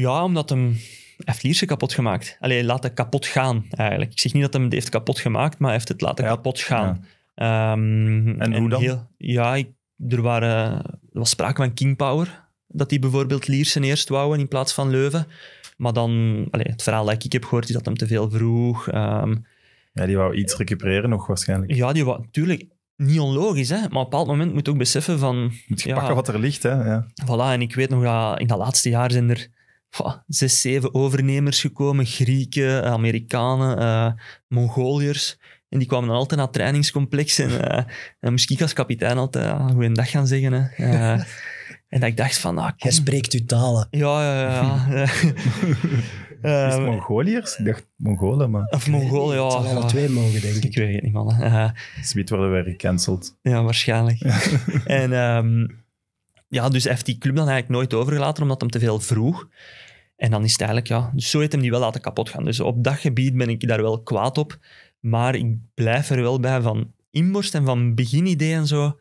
Ja, omdat hem heeft kapot gemaakt. laat laten kapot gaan eigenlijk. Ik zeg niet dat hem het heeft kapot gemaakt, maar hij heeft het laten kapot gaan. Ja. Ehm, en, hoe dan? ja, ik, er, waren, er was sprake van King Power. Dat die bijvoorbeeld Liersen eerst wouden in plaats van Leuven. Maar dan, allee, het verhaal dat ik heb gehoord, is dat hem te veel vroeg. Ehm. ja, die wou iets recupereren nog waarschijnlijk. Ja, die wou, natuurlijk niet onlogisch, hè? maar op een bepaald moment moet je ook beseffen van... Moet je ja, pakken wat er ligt, hè. Ja. Voilà, en ik weet nog, dat in dat laatste jaar zijn er zes, zeven overnemers gekomen. Grieken, eh, Amerikanen, eh, Mongoliërs. En die kwamen dan altijd naar het trainingscomplex. En, misschien eh, als kapitein altijd een dag gaan zeggen. Hè. en dat ik dacht van... Ah, Hij spreekt uw talen. Ja, ja, ja. Is het Mongoliërs? Ik dacht Mongolen, maar... Of Mongolen, ja. Het twee mogen, denk ik. Ik weet het niet, man. Uh, worden weer gecanceld. Ja, waarschijnlijk. en ehm, ja, dus heeft die club dan eigenlijk nooit overgelaten, omdat hem te veel vroeg. En dan is het eigenlijk, ja, dus zo heeft hem die wel laten kapot gaan. Dus op dat gebied ben ik daar wel kwaad op. Maar ik blijf er wel bij van inborst en van beginidee en zo,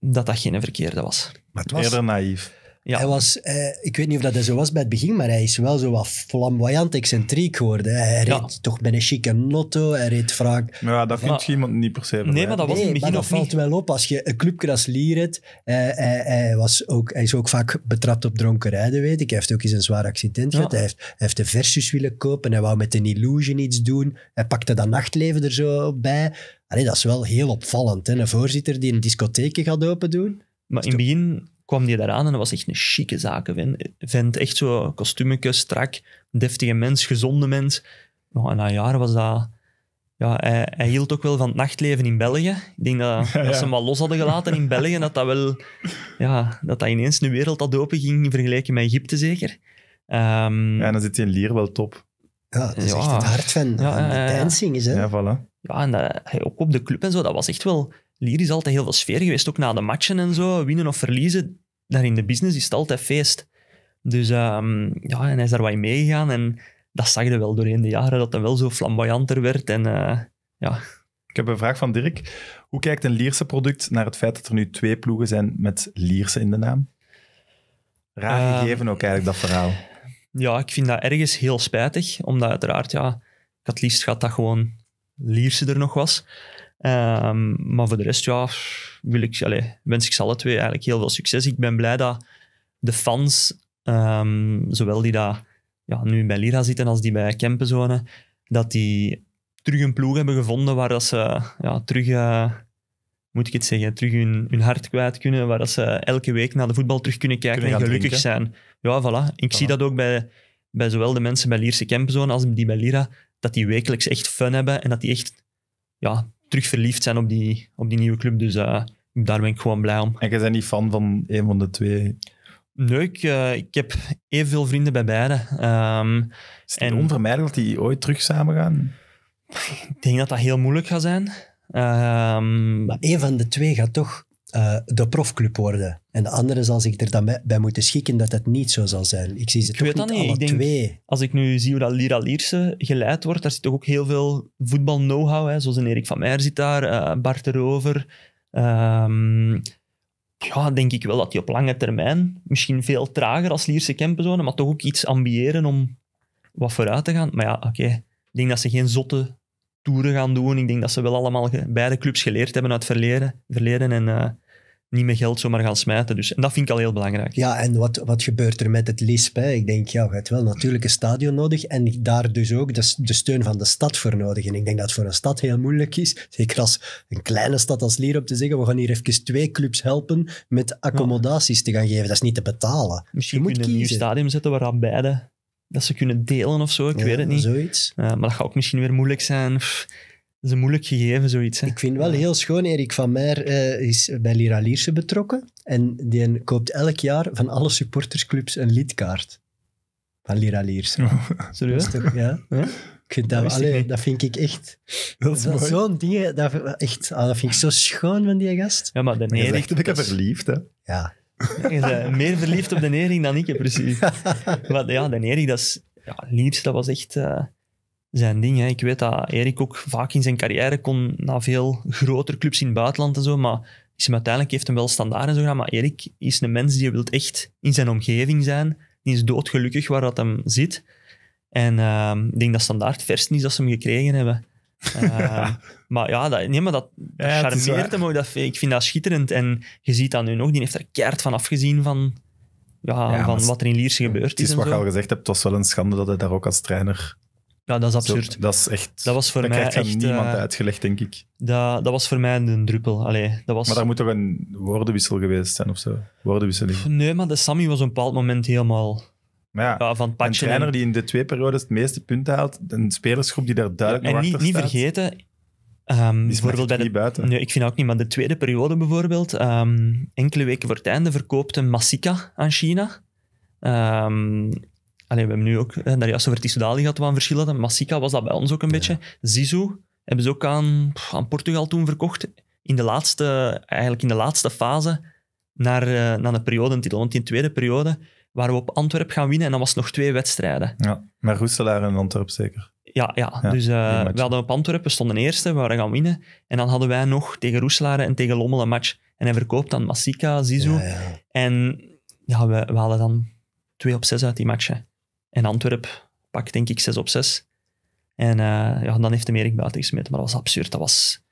dat dat geen verkeerde was. Maar het was... Eerder naïef. Hij was, eh, ik weet niet of dat zo was bij het begin, maar hij is wel zo wat flamboyant excentriek geworden. Hij reed toch bij een chique notto, hij reed vaak... ja, dat vindt niemand iemand niet per se. Nee, maar dat was in het begin nog valt wel op. Als je een clubje als Lier eh, hij, was ook, hij is ook vaak betrapt op rijden, weet ik. Hij heeft ook eens een zwaar accident gehad. Hij heeft, de Versus willen kopen, hij wou met een Illusion iets doen. Hij pakte dat nachtleven er zo bij. Allee, dat is wel heel opvallend. Hè? Een voorzitter die een discotheek gaat open doen. Maar in het begin kwam die daaraan en dat was echt een chique zaken. Vent echt zo kostuumetje, strak, deftige mens, gezonde mens. nog een jaar was dat... Ja, hij, hij, hield ook wel van het nachtleven in België. Ik denk dat als ze hem wat los hadden gelaten in België, dat dat wel... Ja, dat dat ineens de wereld had open ging vergeleken met Egypte zeker. Ehm, ja, en dan zit in Lier wel top. Ja, dat is echt het hart van, de dancing, is hè? Ja, voilà. Ja, en dat, ook op de club en zo, dat was echt wel Lier is altijd heel veel sfeer geweest, ook na de matchen en zo. Winnen of verliezen, daar in de business is het altijd feest. Dus ehm, ja, en hij is daar wat in meegegaan en dat zag je wel doorheen de jaren, dat hij wel zo flamboyanter werd en eh, ja... Ik heb een vraag van Dirk. Hoe kijkt een Lierse product naar het feit dat er nu twee ploegen zijn met Lierse in de naam? Raar ehm, gegeven ook eigenlijk, dat verhaal. Ja, ik vind dat ergens heel spijtig, omdat uiteraard, ja, ik had liefst gehad dat gewoon Lierse er nog was. Ehm, maar voor de rest, ja, wil ik, wens ik ze alle twee eigenlijk heel veel succes. Ik ben blij dat de fans, ehm, zowel die daar, ja, nu bij Lira zitten als die bij Kempenzone, dat die terug een ploeg hebben gevonden waar dat ze ja, terug, eh, moet ik het zeggen, terug hun, hun hart kwijt kunnen, waar dat ze elke week naar de voetbal terug kunnen kijken en gelukkig zijn. Ja, voilà. Ik zie dat ook bij, bij zowel de mensen bij Lierse Kempenzone als die bij Lira, dat die wekelijks echt fun hebben en dat die echt ja, terug verliefd zijn op die, op die nieuwe club. Dus eh, daar ben ik gewoon blij om. En jij bent niet fan van een van de twee? Nee, ik, eh, ik heb evenveel vrienden bij beide. Um, Is het onvermijdelijk dat die ooit terug samen gaan? Ik denk dat dat heel moeilijk gaat zijn. Um, maar een van de twee gaat toch eh, de profclub worden. En de andere zal zich er dan bij, moeten schikken dat dat niet zo zal zijn. Ik zie ze toch niet, twee. Als ik nu zie hoe dat Lira Lierse geleid wordt, daar zit toch ook heel veel voetbal-know-how. Zoals een Erik van Meijer zit daar, eh, Bart erover. Um, ehm, ja, denk ik wel dat die op lange termijn, misschien veel trager als Lierse Kempenzone, maar toch ook iets ambiëren om wat vooruit te gaan. Maar ja, oké. Ik denk dat ze geen zotte toeren gaan doen. Ik denk dat ze wel allemaal beide clubs geleerd hebben uit verleden. verleden en eh, niet meer geld zomaar gaan smijten. Dus, en dat vind ik al heel belangrijk. Ja, en wat, wat gebeurt er met het LISP? Ik denk, ja, je hebt wel natuurlijk een stadion nodig en daar dus ook de, steun van de stad voor nodig. En ik denk dat het voor een stad heel moeilijk is, zeker als een kleine stad als Lierop, te zeggen, we gaan hier even twee clubs helpen met accommodaties te gaan geven. Dat is niet te betalen. Misschien je moet je een nieuw stadion zetten waar beide dat ze kunnen delen of zo, ik weet het niet. Zoiets. maar dat gaat ook misschien weer moeilijk zijn. Pff, dat is een moeilijk gegeven, zoiets. Ik vind wel heel schoon, Erik van Meer eh, is bij Lira Lierse betrokken. En die koopt elk jaar van alle supportersclubs een lidkaart. Van Lira Lierse. Oh. Serieus? Toch, ja. Ik vind dat, vind ik echt. Zo'n ding. dat, echt, ah, dat vind ik zo schoon van die gast. Ja, maar de Erik. Ik heb verliefd, hè? Ja. Ze eh, meer verliefd op de Erik dan ik, precies. maar ja, de Nering, dat is... Ja, Liers, dat was echt eh, zijn ding. Hè. Ik weet dat Erik ook vaak in zijn carrière kon naar veel grotere clubs in het buitenland en zo, maar is uiteindelijk heeft hem wel standaard en zo gedaan, maar Erik is een mens die wil echt in zijn omgeving zijn. Die is doodgelukkig waar dat hem zit. En ehm, ik denk dat standaard vers is dat ze hem gekregen hebben. Ehm, maar ja, dat, maar dat, dat charmeert hem ook. Dat, ik vind dat schitterend. En je ziet dat nu nog, die heeft er keihard van afgezien van, ja, van wat er in Lierse gebeurd is. Het is wat ik al gezegd hebt, het was wel een schande dat hij daar ook als trainer... Ja, dat is absurd. dat is echt... Dat was voor mij echt... niemand eh, uitgelegd, denk ik. Dat, dat was voor mij een druppel. Allee, dat was... Maar daar moet toch een woordenwissel geweest zijn of zo? Woordenwisseling? Nee, maar de Sammy was op een bepaald moment helemaal ja, ja, van een trainer die in de twee periodes het meeste punten haalt, een spelersgroep die daar duidelijk ja, en niet, niet vergeten, ehm, bijvoorbeeld buiten. ik vind ook niet, maar de tweede periode bijvoorbeeld. Ehm, enkele weken voor het einde verkoopte massica aan China. Ehm, alleen, we hebben nu ook eh, daar juist over Tissoudali gehad, wat verschil hadden. was dat bij ons ook een beetje. Zizou hebben ze ook aan, aan Portugal toen verkocht. In de laatste, eigenlijk in de laatste fase naar, uh, naar de die Want in de tweede periode waar we op Antwerpen gaan winnen. En dan was nog twee wedstrijden. Ja, maar Roeselaar en Antwerpen zeker. Ja, ja, dus eh, we hadden op Antwerpen, we stonden eerste, we waren gaan winnen. En dan hadden wij nog tegen Roeselaar en tegen Lommel een match. En hij verkoopt dan Massica, Zizou. En ja, we, we hadden dan twee op zes uit die matchen. En Antwerpen pakt denk ik zes op zes. En eh, ja, dan heeft de Merik buiten gesmeten. Maar dat was absurd, dat was...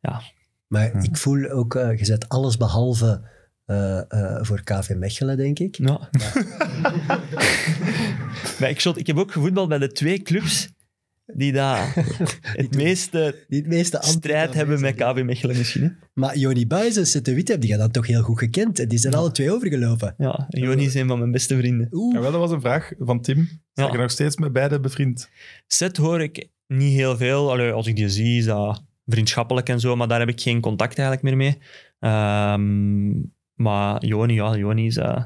Ja. Maar hm. ik voel ook, uh, je zet alles behalve eh, eh, voor KV Mechelen, denk ik. Ja. maar ik, shot, ik heb ook gevoetbald bij de twee clubs die daar het meeste, die het meeste strijd hebben met KV Mechelen misschien. Maar Joni Buijs en Sette die heb je dan toch heel goed gekend. die zijn alle twee overgelopen. Ja, is een van mijn beste vrienden. Ja, wel, dat was een vraag van Tim. Zijn je nog steeds met beide bevriend? Set hoor ik niet heel veel. als ik die zie, is dat vriendschappelijk en zo. Maar daar heb ik geen contact eigenlijk meer mee. Um, maar Joni, ja, Joni is uh,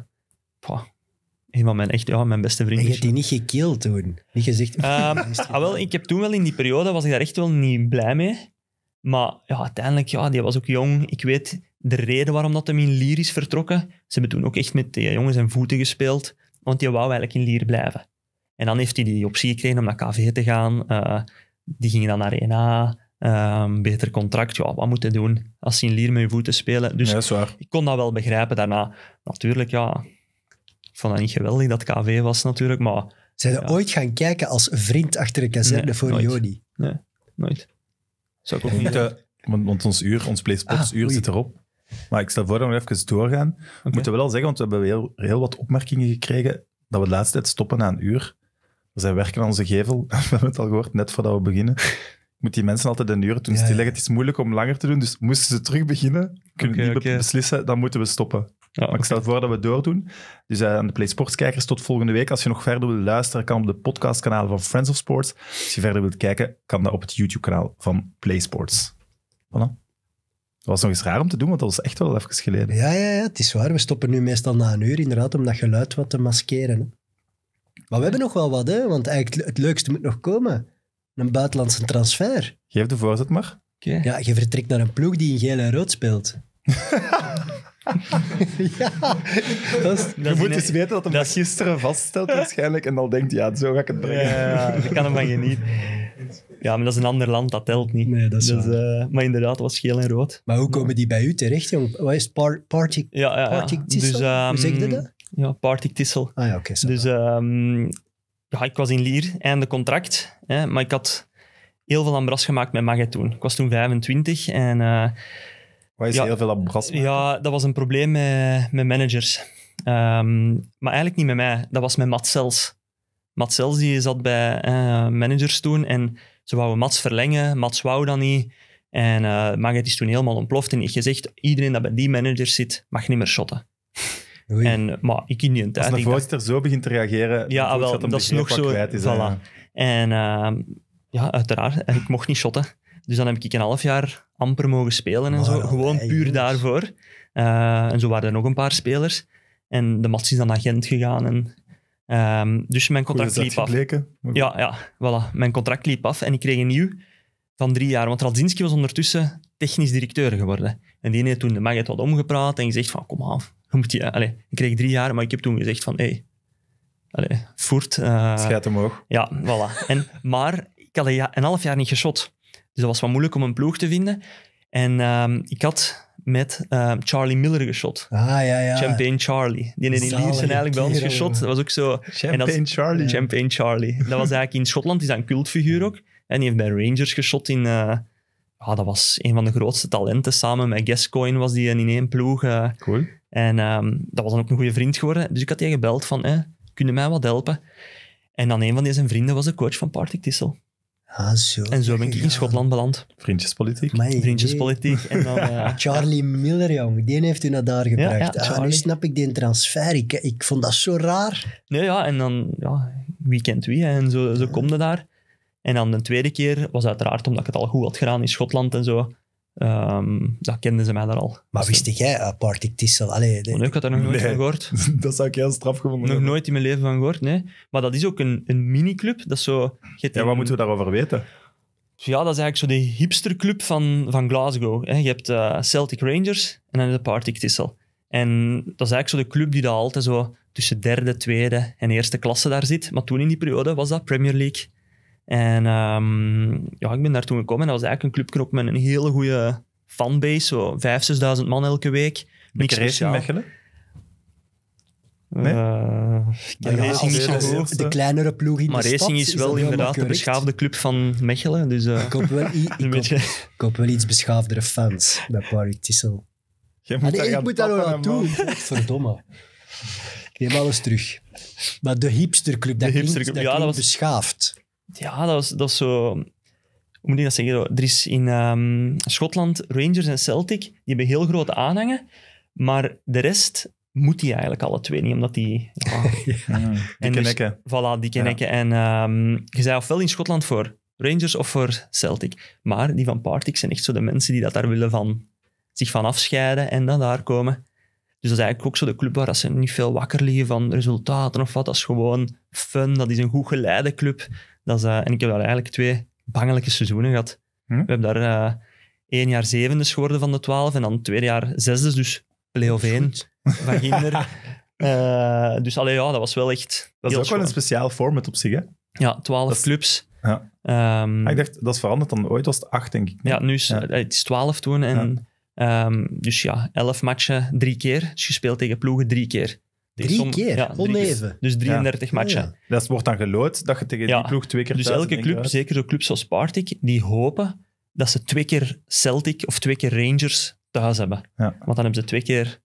een van mijn, echt, ja, mijn beste vrienden. En je hebt die niet gekild toen? Niet gezegd? Um, ah, wel, ik heb toen wel in die periode, was ik daar echt wel niet blij mee. Maar ja, uiteindelijk, ja, die was ook jong. Ik weet de reden waarom dat hem in Lier is vertrokken. Ze hebben toen ook echt met die jongens en voeten gespeeld. Want die wou eigenlijk in Lier blijven. En dan heeft hij die optie gekregen om naar KV te gaan. Eh, die ging dan naar 1A. Um, beter contract, ja, wat moet je doen? Als je een lier met je voeten spelen. Dus ik kon dat wel begrijpen daarna. Natuurlijk, ja, ik vond dat niet geweldig dat KV was natuurlijk, maar... Zijn ooit gaan kijken als vriend achter een kazerne voor Jodi. Nee, nooit. Zou ik ook niet... want, ons uur, ons PlaySpots-uur ah, zit erop. Maar ik stel voor dat we even doorgaan. Okay. We moeten wel zeggen, want we hebben heel, heel wat opmerkingen gekregen dat we de laatste tijd stoppen na een uur. We zijn werken aan onze gevel. We hebben het al gehoord, net voordat we beginnen moeten die mensen altijd een uur doen ja, stilleggen. Het is moeilijk om langer te doen, dus moesten ze terug beginnen, kunnen we niet beslissen, dan moeten we stoppen. maar ik stel voor dat we doen. Dus eh, aan de Play Sports kijkers, tot volgende week. Als je nog verder wilt luisteren, kan op de podcastkanaal van Friends of Sports. Als je verder wilt kijken, kan dat op het YouTube-kanaal van Play Sports. Voilà. Dat was nog eens raar om te doen, want dat was echt wel even geleden. Ja, ja, ja, het is waar. We stoppen nu meestal na een uur, inderdaad, om dat geluid wat te maskeren. Maar we hebben nog wel wat, hè? want eigenlijk het leukste moet nog komen een buitenlandse transfer. Geef de voorzet maar. Ja, je vertrekt naar een ploeg die in geel en rood speelt. ja, dat dat je moet dus weten dat hem gisteren vaststelt waarschijnlijk en dan denkt, ja, zo ga ik het brengen. Ja, ik kan hem van genieten. Ja, maar dat is een ander land, dat telt niet. Nee, dat is dus, eh, maar inderdaad, was geel en rood. Maar hoe komen die bij u terecht, jong? Wat is par, party, ja, ja, dus, hoe zeg je ehm, dat? Ja, Partik Tissel. Ah ja, oké. dus ehm, ja, ik was in Lier, einde contract. Hè, maar ik had heel veel ambras gemaakt met Maget toen. Ik was toen 25 en... Eh, is ja, heel veel ambras? Maken? Ja, dat was een probleem met, met managers. Ehm, maar eigenlijk niet met mij. Dat was met Mats Sels. die zat bij eh, managers toen en ze wouden Mats verlengen. Mats wou dat niet. En eh, Maget is toen helemaal ontploft en heeft gezegd, iedereen dat bij die managers zit, mag niet meer shotten. En, maar ik niet. die tijd... Als een voorzitter zo begint te reageren... Ja, wel, dat is nog zo... Is, En ehm, ja, uiteraard. En ik mocht niet shotten. Dus dan heb ik een half jaar amper mogen spelen en zo. Gewoon puur daarvoor. Eh, en zo waren er nog een paar spelers. En de match is dan agent gegaan. En, ehm, dus mijn contract liep af. Ja, ja, voilà. Mijn contract liep af en ik kreeg een nieuw van drie jaar. Want Radzinski was ondertussen technisch directeur geworden. En die heeft toen de mag het wat omgepraat en gezegd van, kom af, moet je, Allee, ik kreeg drie jaar, maar ik heb toen gezegd van, hé, hey, allez, voert. Uh, Schijt omhoog. Ja, voilà. En, maar ik had een, een, half jaar niet geschot. Dus dat was wat moeilijk om een ploeg te vinden. En ehm, ik had met ehm, Charlie Miller geschot. Ah, ja, ja. Champagne Charlie. Die in Lier zijn eigenlijk bij ons geschot. Dat was ook zo... Champagne Charlie. Champagne Charlie. Dat was eigenlijk in Schotland, die is een cultfiguur ook. En die heeft bij Rangers geschot in... Eh, ah, dat was een van de grootste talenten. Samen met Gascoigne was die in één ploeg. Eh. cool. En ehm, dat was dan ook een goede vriend geworden. Dus ik had tegen gebeld van, eh, kunnen mij wat helpen? En dan een van deze vrienden was de coach van Partick Tissel. Ah, zo. En zo ben ik in Schotland beland. Vriendjespolitiek. Vriendjespolitiek. En dan, eh, Charlie Miller, jong. Die heeft u naar daar gebracht. Ja, ja, ah, nu snap ik die transfer. Ik, ik vond dat zo raar. Nee, ja. En dan, ja, wie kent wie. En zo, zo kom je daar. En dan de tweede keer was uiteraard omdat ik het al goed had gedaan in Schotland en zo. Um, dat kenden ze mij daar al. Maar dus wist jij eh, Partick Tissel? Oh, nee, ik had daar nog nooit van gehoord. dat zou ik heel straf gevonden Nog nooit in mijn leven van gehoord, nee. Maar dat is ook een, een miniclub. Dat zo, ja, wat moeten we daarover weten? Ja, dat is eigenlijk zo de hipsterclub van, van Glasgow. Hè. Je hebt eh, Celtic Rangers en dan de Partick Tissel. En dat is eigenlijk zo de club die daar altijd zo tussen derde, tweede en eerste klasse daar zit. Maar toen in die periode was dat Premier League. En ehm, ja, ik ben daar toen gekomen. En dat was eigenlijk een clubje ook met een hele goede fanbase. Zo vijf, zesduizend man elke week. Niks speciaal. Mechelen? Nee? Eh, ja, ja, is de, eh. kleinere ploeg in maar Racing is, wel inderdaad de beschaafde club van Mechelen. Dus, eh, ik, hoop wel, beetje... ik, wel, iets beschaafdere fans bij Paris Tissel. moet ah, nee, ik moet daar aan naartoe. Verdomme. Ik neem alles terug. Maar de hipsterclub, dat, de dat ja, dat was... beschaafd ja, dat is dat is zo... Hoe moet ik dat zeggen? Er is in ehm, Schotland Rangers en Celtic, die hebben heel grote aanhangen. Maar de rest moet die eigenlijk alle twee niet, omdat die... Oh. ja, en dikke dus, Voilà, dikke nekken. En um, je zei ofwel in Schotland voor Rangers of voor Celtic. Maar die van Partick zijn echt zo de mensen die dat daar willen van... Zich van afscheiden en dan daar komen. Dus dat is eigenlijk ook zo de club waar ze niet veel wakker liggen van resultaten of wat. Dat is gewoon fun, dat is een goed geleide club. Dat eh, en ik heb daar eigenlijk twee bangelijke seizoenen gehad. Hm? We hebben daar eh, één jaar zevende geworden van de twaalf en dan twee jaar zesde, dus play-off één van eh, dus alleen ja, dat was wel echt... Dat is ook wel een speciaal format op zich, hè? Ja, twaalf clubs. Ja. Ehm, ah, ik dacht, dat is veranderd dan ooit, was het acht, denk ik. Ja, nu is het is twaalf toen en... Ehm, dus ja, elf matchen drie keer. Dus je speelt tegen ploegen drie keer. Drie keer, ja, oneven. Dus, 33 matchen. Ja. Dat wordt dan gelood, dat je tegen die ploeg twee keer... Dus elke club, zeker zo'n clubs zoals Spartak die hopen dat ze twee keer Celtic of twee keer Rangers thuis hebben. Want dan hebben ze twee keer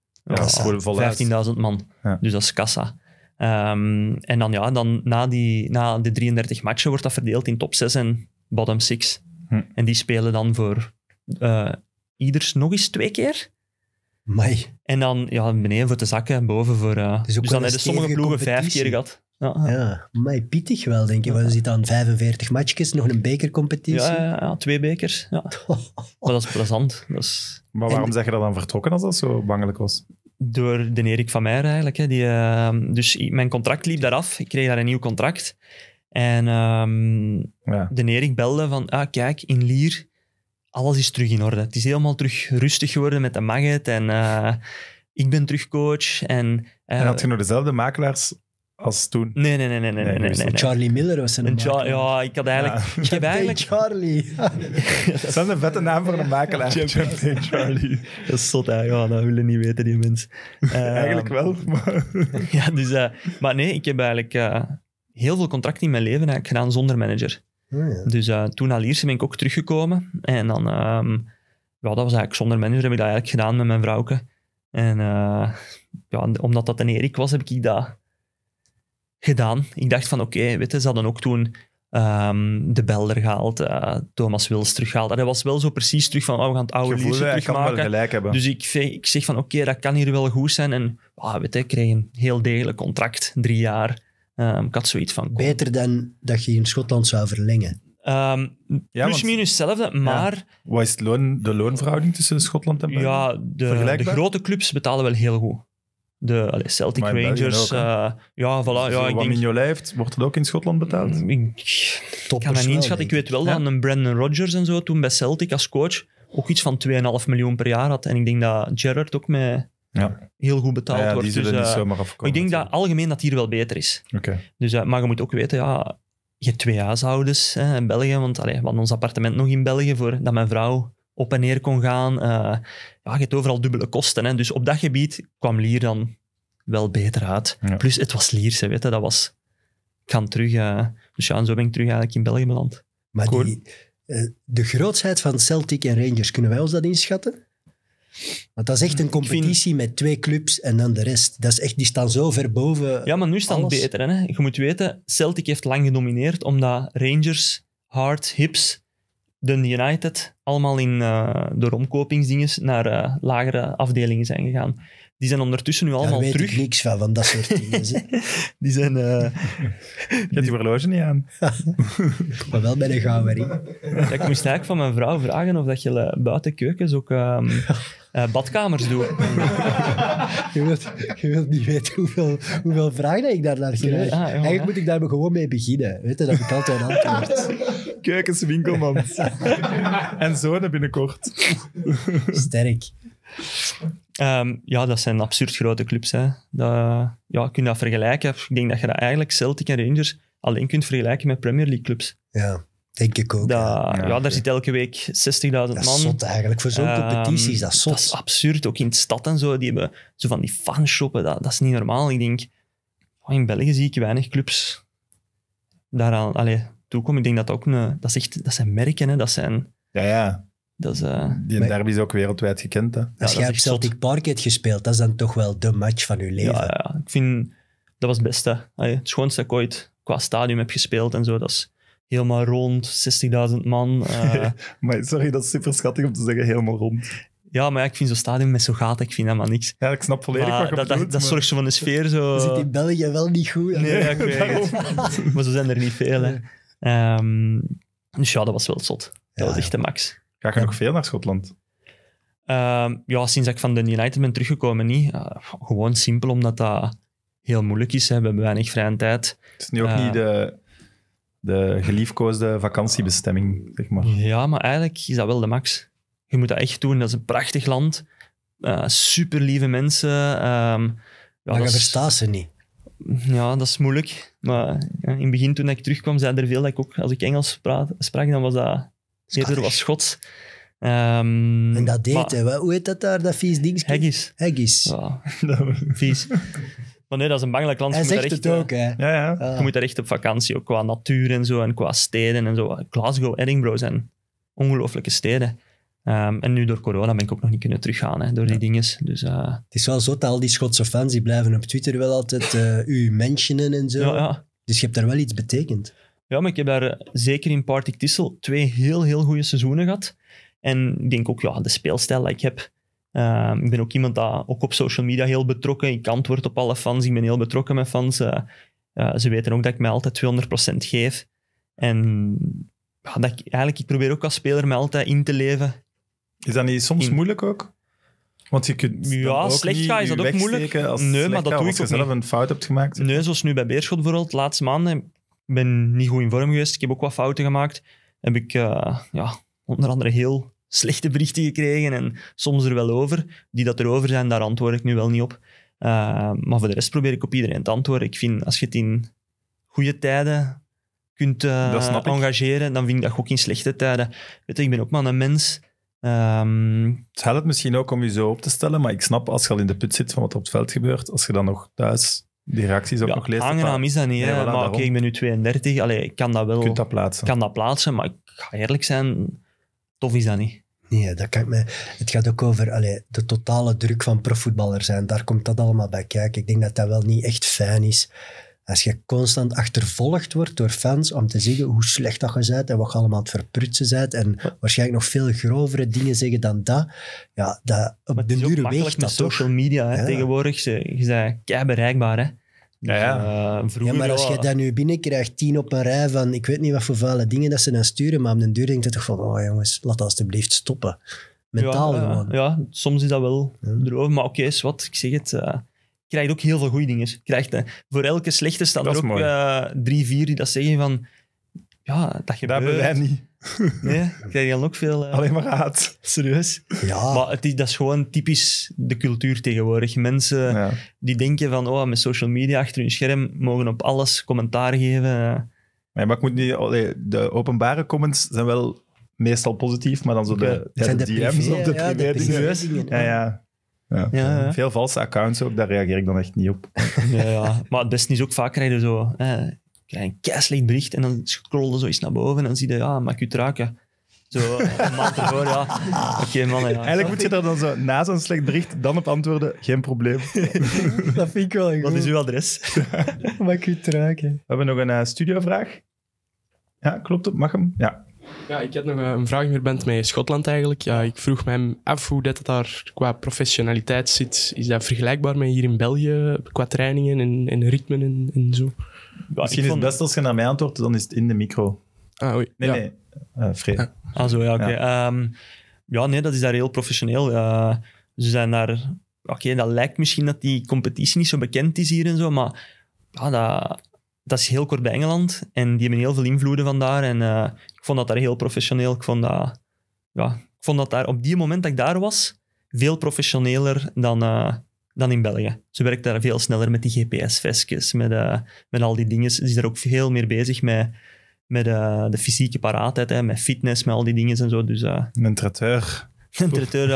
15.000 man. Dus dat is kassa. Ehm, en dan, ja, dan na, die, na de 33 matchen wordt dat verdeeld in top 6 en bottom 6. Hm. En die spelen dan voor uh, ieders nog eens twee keer. Mai. En dan ja, beneden voor de zakken en boven voor... Uh, dus, dan hebben sommige ploegen vijf keer gehad. Ja, ja. ja pittig wel, denk ik. We zitten aan 45 matchjes, nog een bekercompetitie. Ja, ja, twee bekers. Ja. maar dat is plezant. Dat Maar waarom zeg je dat dan vertrokken als dat zo bangelijk was? Door de Erik van Meijer eigenlijk. Hè. Die, ehm, dus mijn contract liep daar af. Ik kreeg daar een nieuw contract. En um, de Erik belde van, ah, kijk, in Lier alles is terug in orde. Het is helemaal terug rustig geworden met de maget en eh, ik ben terug coach. En, eh, en had je nog dezelfde makelaars als toen? Nee, nee, nee. nee, nee, nee, nee, Charlie Miller was een Ja, ik had eigenlijk... Ja. Ik heb Charlie. dat is een vette naam voor een makelaar. Jim Charlie. dat is zot, hè. Ja, dat willen niet weten, die mensen. eigenlijk ehm, wel, maar... ja, dus... Eh, maar nee, ik heb eigenlijk heel veel contracten in mijn leven gedaan zonder manager. Ah, ja. Dus eh, toen naar Liersen ben ik ook teruggekomen. En dan, ehm, ja, dat was eigenlijk zonder manager, heb ik dat eigenlijk gedaan met mijn vrouwke. En eh, ja, omdat dat een Erik was, heb ik dat gedaan. Ik dacht van, oké, ze hadden ook toen um, de Belder gehaald, eh, Thomas Wils teruggehaald. En hij was wel zo precies terug van, oh, we gaan het oude Lierse terugmaken. Dus ik, zeg van, oké, dat kan hier wel goed zijn. En ah, weet je, ik kreeg een heel degelijk contract, drie jaar. Ehm, ik had zoiets van... Beter dan dat je in Schotland zou verlengen. Um, ja, plus minus hetzelfde, maar... Ja. Wat is de loonverhouding tussen Schotland en België? Ja, de, de grote clubs betalen wel heel goed. De Celtic Rangers. Ook, uh, ja, voilà. ja, ik Mignolet heeft, wordt het ook in Schotland betaald? Mm, ik kan me niet inschatten. Ik weet wel dat een Brandon Rodgers en zo toen bij Celtic als coach ook iets van 2,5 miljoen per jaar had. En ik denk dat Gerrard ook met ja. Heel goed betaald ja, wordt. dus, eh, ik denk dat algemeen dat hier wel beter is. Oké. Dus, eh, maar je moet ook weten, ja, je hebt twee huishoudens hè, in België, want allee, we hadden ons appartement nog in België voordat mijn vrouw op en neer kon gaan. Uh, ja, je hebt overal dubbele kosten. Hè. Dus op dat gebied kwam Lier dan wel beter uit. Plus, het was lier ze weten dat was... Ik ga terug... dus ja, en zo ben ik terug eigenlijk in België beland. Maar die, de grootsheid van Celtic en Rangers, kunnen wij ons dat inschatten? Want dat is echt een competitie met twee clubs en dan de rest. Dat is echt, die staan zo ver boven. Ja, maar nu staat het beter. Hè? Je moet weten, Celtic heeft lang genomineerd, omdat Rangers, Hart, Hips, Dundee United allemaal in uh, de romkopingsdinges naar eh, lagere afdelingen zijn gegaan. Die zijn ondertussen nu allemaal Daar weet terug. niks van, van dat soort dingen. die zijn... Uh... Eh, ik die horloge niet aan. maar wel bij de gaanwering. Ja, ik moest eigenlijk van mijn vrouw vragen of dat je eh, buiten keukens ook ehm, eh, badkamers doet. je, wilt, je wilt niet weten hoeveel, hoeveel vragen ik daar naar krijg. Ah, eigenlijk moet ik daar gewoon mee beginnen. Weet je, dat ik altijd antwoord. Keukens, en zonen binnenkort. Sterk. Ehm, ja, dat zijn absurd grote clubs. Hè. Dat, ja, kun je dat vergelijken? Ik denk dat je dat eigenlijk Celtic en Rangers alleen kunt vergelijken met Premier League clubs. Ja, denk ik ook. ja. ja. daar zit elke week 60.000 man. Dat is zot eigenlijk. Voor zo'n um, competities, dat is zot. Dat is absurd. Ook in de stad en zo. Die hebben zo van die fanshoppen. Dat, dat is niet normaal. Ik denk, oh, in België zie ik weinig clubs daaraan toe toekomen. Ik denk dat ook een, dat, dat zijn merken. Hè. Dat zijn... Ja, ja. Eh, Die derby is ook wereldwijd gekend. Hè? Als ja, jij Celtic zot. Park hebt gespeeld, dat is dan toch wel de match van je leven. Ja, ik vind dat was het beste. Allee, het schoonste dat ik ooit qua stadium heb gespeeld en zo. Dat is helemaal rond, 60.000 man. Eh. maar sorry, dat is super schattig om te zeggen, helemaal rond. Ja, maar ik vind zo'n stadion met zo'n gaten, ik vind helemaal niks. Ja, ik snap volledig dat, dat, zorgt zo van de sfeer zo... zit in België wel niet goed. ja, ik weet maar zo zijn er niet veel, hè. Ehm, dus ja, dat was wel zot. Dat ja, was echt de max. Ga je ja. nog veel naar Schotland? Ehm, ja, sinds ik van de United ben teruggekomen, niet. Eh, gewoon simpel, omdat dat heel moeilijk is. Hè. We hebben weinig vrije tijd. Het is nu ook niet eh, de, de geliefkoosde vakantiebestemming, zeg maar. Ja, maar eigenlijk is dat wel de max. Je moet dat echt doen. Dat is een prachtig land. Eh, super lieve mensen. Ehm, ja, maar je verstaat ze niet. Ja, dat is moeilijk. Maar in het begin, toen ik terugkwam, zeiden er veel dat ik ook, als ik Engels sprak, dan was dat Eerder was Schots. en ehm, dat deed hij. Hoe heet dat daar, dat vies ding? Haggis. Haggis. Ja, vies. Maar nee, dat is een bangelijk land. Hij je zegt het ook, hè. Ja, ja. Ah. Je moet daar echt op vakantie, ook qua natuur en zo, en qua steden en zo. Glasgow, Edinburgh zijn ongelooflijke steden. Ehm, en nu door corona ben ik ook nog niet kunnen teruggaan, hè, door die dingen. Dus, eh, Het is wel zo dat al die Schotse fans die blijven op Twitter wel altijd uh, eh, u mentionen en zo. Ja, ja. Dus je hebt daar wel iets betekend. Ja, maar ik heb daar eh, zeker in Partick Tissel twee heel, heel goede seizoenen gehad. En ik denk ook, ja, de speelstijl die ik heb. Ehm, ik ben ook iemand dat ook op social media heel betrokken. Ik antwoord op alle fans. Ik ben heel betrokken met fans. Eh, eh, ze weten ook dat ik mij altijd 200% geef. En dat eigenlijk, ik probeer ook als speler mij altijd in te leven. Is dat niet soms moeilijk ook? Want je kunt ja, slecht gaan is dat ook moeilijk. nee, maar dat doe ik ook zelf een fout hebt gemaakt. Nee, zoals nu bij Beerschot bijvoorbeeld, laatste maanden ben niet goed in vorm geweest. Ik heb ook wat fouten gemaakt. Heb ik eh, ja, onder andere heel slechte berichten gekregen en soms er wel over. Die dat erover zijn, daar antwoord ik nu wel niet op. Eh, maar voor de rest probeer ik op iedereen te antwoorden. Ik vind, als je het in goede tijden kunt eh, engageren, dan vind ik dat ook in slechte tijden. Weet je, ik ben ook maar een mens. Ehm, het helpt misschien ook om je zo op te stellen, maar ik snap als je al in de put zit van wat op het veld gebeurt, als je dan nog thuis die reacties ook ja, nog lezen. Aangenaam is dat niet, maar oké, ik ben nu 32. Allee, ik kan dat wel. plaatsen. kan dat plaatsen, maar ik ga eerlijk zijn, tof is dat niet. Nee, dat kan ik me... Het gaat ook over allee, de totale druk van profvoetballer zijn. Daar komt dat allemaal bij kijken. Ik denk dat dat wel niet echt fijn is. Als je constant achtervolgd wordt door fans om te zeggen hoe slecht dat je bent en wat je allemaal aan het verprutsen bent en waarschijnlijk nog veel grovere dingen zeggen dan dat, ja, dat de duur weegt dat social media tegenwoordig, je, zijn bent bereikbaar hè. Dus, eh, ja, maar als je dat nu binnenkrijgt, tien op een rij van ik weet niet wat voor vuile dingen dat ze dan sturen, maar op den duur denk je toch van, oh jongens, laat dat alstublieft stoppen. Mentaal gewoon. Ja, soms is dat wel erover, maar oké, is wat, ik zeg het. Eh, krijgt ook heel veel goede dingen. Krijgt, voor elke slechte staat er ook eh, drie, vier die dat zeggen van... Ja, dat gebeurt. Dat hebben wij niet. Nee, krijg je dan ook veel... Eh, Alleen maar haat. Serieus. Ja. Maar het is, dat is gewoon typisch de cultuur tegenwoordig. Mensen die denken van, oh, met social media achter hun scherm mogen op alles commentaar geven. nee, maar ik moet niet... De openbare comments zijn wel meestal positief, maar dan zo de, DM's of de privé, dingen. Ja, ja. Ja. Veel valse accounts ook, daar reageer ik dan echt niet op. ja, ja. Maar het beste is ook vaak rijden zo eh, krijg een bericht en dan scroll je zo eens naar boven en dan zie je, ja, maak je het Zo, een maand ervoor, ja. Oké, okay, man. Eigenlijk moet je daar dan zo na zo'n slecht bericht dan op antwoorden, geen probleem. dat vind ik wel goed. Wat is uw adres? maak je We hebben nog een eh, studio vraag Ja, klopt het? Mag hem? Ja. Ja, ik heb nog eh, een vraag meer bent met Schotland eigenlijk. Ja, ik vroeg me af hoe dat, daar qua professionaliteit zit. Is dat vergelijkbaar met hier in België qua trainingen en, en ritmen en, en zo? Ja, Misschien is het best als je naar mij antwoordt, dan is het in de micro. Ah, Nee, nee. Uh, Fred. Ah. zo, ja, oké. Ehm, ja, nee, dat is daar heel professioneel. ze zijn daar... Oké, dat lijkt misschien dat die competitie niet zo bekend is hier en zo, maar ja, dat, dat is heel kort bij Engeland. En die hebben heel veel invloeden vandaar. En eh, ik vond dat daar heel professioneel. Ik vond dat, ja, ik vond dat daar op die moment dat ik daar was, veel professioneler dan, eh, dan in België. Ze werkt daar veel sneller met die GPS-vestjes, met, eh, met al die dingen. Ze is daar ook veel meer bezig met, met de fysieke paraatheid, hè, met fitness, met al die dingen en zo. Dus, Een traiteur. Een traiteur,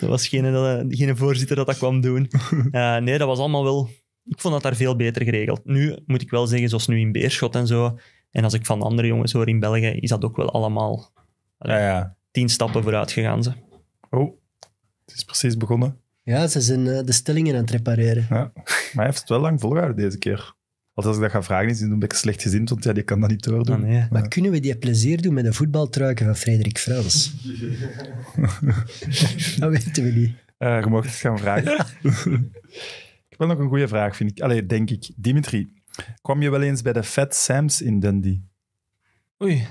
dat was geen, geen voorzitter dat dat kwam doen. nee, dat was allemaal wel ik vond dat daar veel beter geregeld. Nu moet ik wel zeggen, zoals nu in Beerschot en zo. En als ik van andere jongens hoor in België, is dat ook wel allemaal ja, ja. tien stappen vooruit gegaan. Ze. Oh, het is precies begonnen. Ja, ze zijn eh, de stellingen aan het repareren. Ja. Maar hij heeft het wel lang volgehouden deze keer. Als ik dat ga vragen, is hij een beetje slecht gezind, want ja, die kan dat niet door Ah, Maar kunnen we die plezier doen met de voetbaltruiken van Frederik Frans? dat weten we niet. Uh, je mag het gaan vragen. Wel nog een goede vraag, vind ik. Allee, denk ik. Dimitri, kwam je wel eens bij de Fat Sams in Dundee? Oei.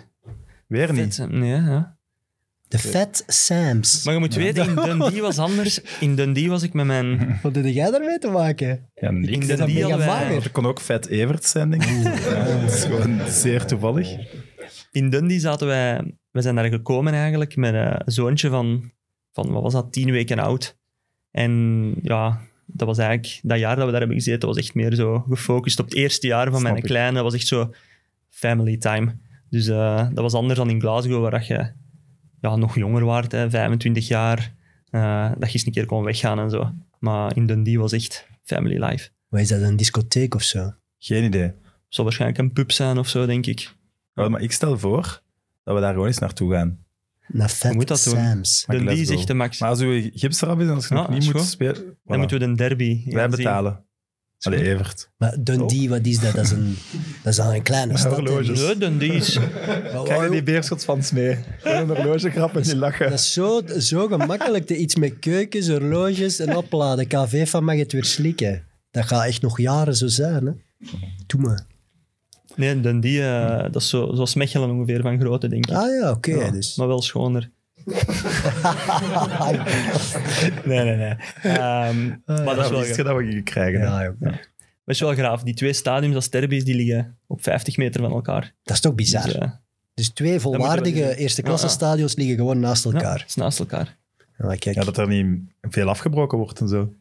Weer niet? nee, ja. De Fat Sams. Maar je moet weten, in Dundee was anders. In Dundee was ik met mijn... Wat deed jij daarmee te maken? Ja, niks. In Dundee Er kon ook Fat Evert zijn, denk ik. dat is gewoon zeer toevallig. In Dundee zaten wij... We zijn daar gekomen eigenlijk met een eh, zoontje van, van... Wat was dat? Tien weken oud. En ja, dat was eigenlijk, dat jaar dat we daar hebben gezeten, was echt meer zo gefocust op het eerste jaar van mijn kleine. was echt zo family time. Dus eh, dat was anders dan in Glasgow, waar je ja, nog jonger waard, 25 jaar, eh, dat je eens een keer kon weggaan en zo. Maar in Dundee was echt family life. Wat is dat, een discotheek of zo? Geen idee. zal waarschijnlijk een pub zijn of zo, denk ik. maar ik stel voor dat we daar gewoon eens naartoe gaan. Naar Fat moet dat Sam's. De Lee zegt de max. Maar als we gips eraf is, als ah, niet moet spelen... Dan moeten we de derby Wij betalen. Allee, Evert. Maar Dundee, wat is dat? Dat is, een, dat is dan een kleine stad. Horloges. Nee, Dundee die Krijg je die beerschotsfans mee? Een horlogegrap en die lachen. Dat is zo, zo gemakkelijk. Iets met keukens, horloges en opladen. KV van mag het weer slikken. Dat gaat echt nog jaren zo zijn. Hè? Doe maar. Nee, dan die, eh, dat is zo, zoals Mechelen ongeveer van grootte, denk ik. Ah ja, oké. dus. Maar wel schoner. nee, nee, nee. Ehm, ah, maar dat is wel... dat we hier krijgen. Ja, ja. Maar is wel graaf. Die twee stadiums als Terbies, die liggen op 50 meter van elkaar. Dat is toch dus, bizar? Eh, dus, twee volwaardige eerste klasse stadions liggen gewoon naast elkaar. is naast elkaar. Ja, dat er niet veel afgebroken wordt en zo.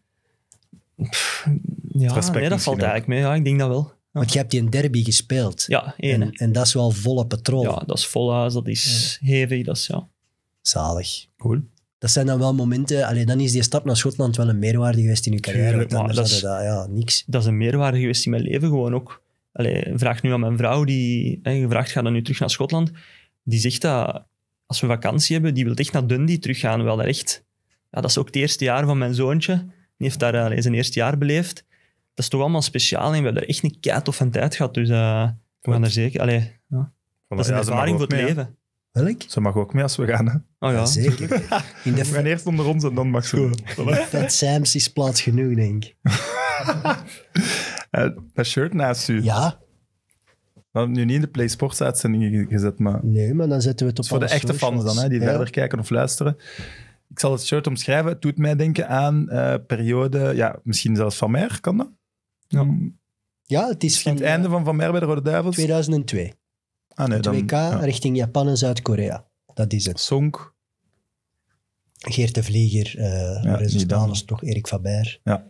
ja, nee, dat valt eigenlijk mee. Ja, ik denk dat wel. Want je hebt die in derby gespeeld. Ja, één. En, en dat is wel volle patroon. Ja, dat is vol huis, dat is ja. hevig, dat is ja. Zalig. Cool. Dat zijn dan wel momenten, alleen dan is die stap naar Schotland wel een meerwaarde geweest in je carrière. dat is, ja, niks. dat is een meerwaarde geweest in mijn leven gewoon ook. Allee, vraag nu aan mijn vrouw, die hè, gevraagd gaat dan nu terug naar Schotland. Die zegt dat als we vakantie hebben, die wil echt naar Dundee teruggaan. Wel echt. Ja, dat is ook het eerste jaar van mijn zoontje. Die heeft daar zijn eerste jaar beleefd dat is toch allemaal speciaal en we hebben er echt een keit of een tijd gehad. Dus uh, we gaan er zeker... Allee, ja. Dat is een ja, ervaring voor het leven. ik. Ze mag ook mee als we gaan. Hè? Oh ja. Zeker. In de we gaan eerst onder ons en dan mag ze. Dat Sams is plaats genoeg, denk ik. uh, shirt naast u. Ja. We hebben nu niet in de Play Sports uitzendingen gezet, maar... Nee, maar dan zetten we het op Voor de echte fans dan, hè, die verder kijken of luisteren. Ik zal het shirt omschrijven. Het doet mij denken aan eh, periode... Ja, misschien zelfs van meer, kan dat? Ja, ja het is Het einde van Van Meer bij de Rode Duivels? 2002. Ah, het WK richting Japan en Zuid-Korea. Dat is het. Song Geert de Vlieger, uh, ja, toch Erik Faber. Ja.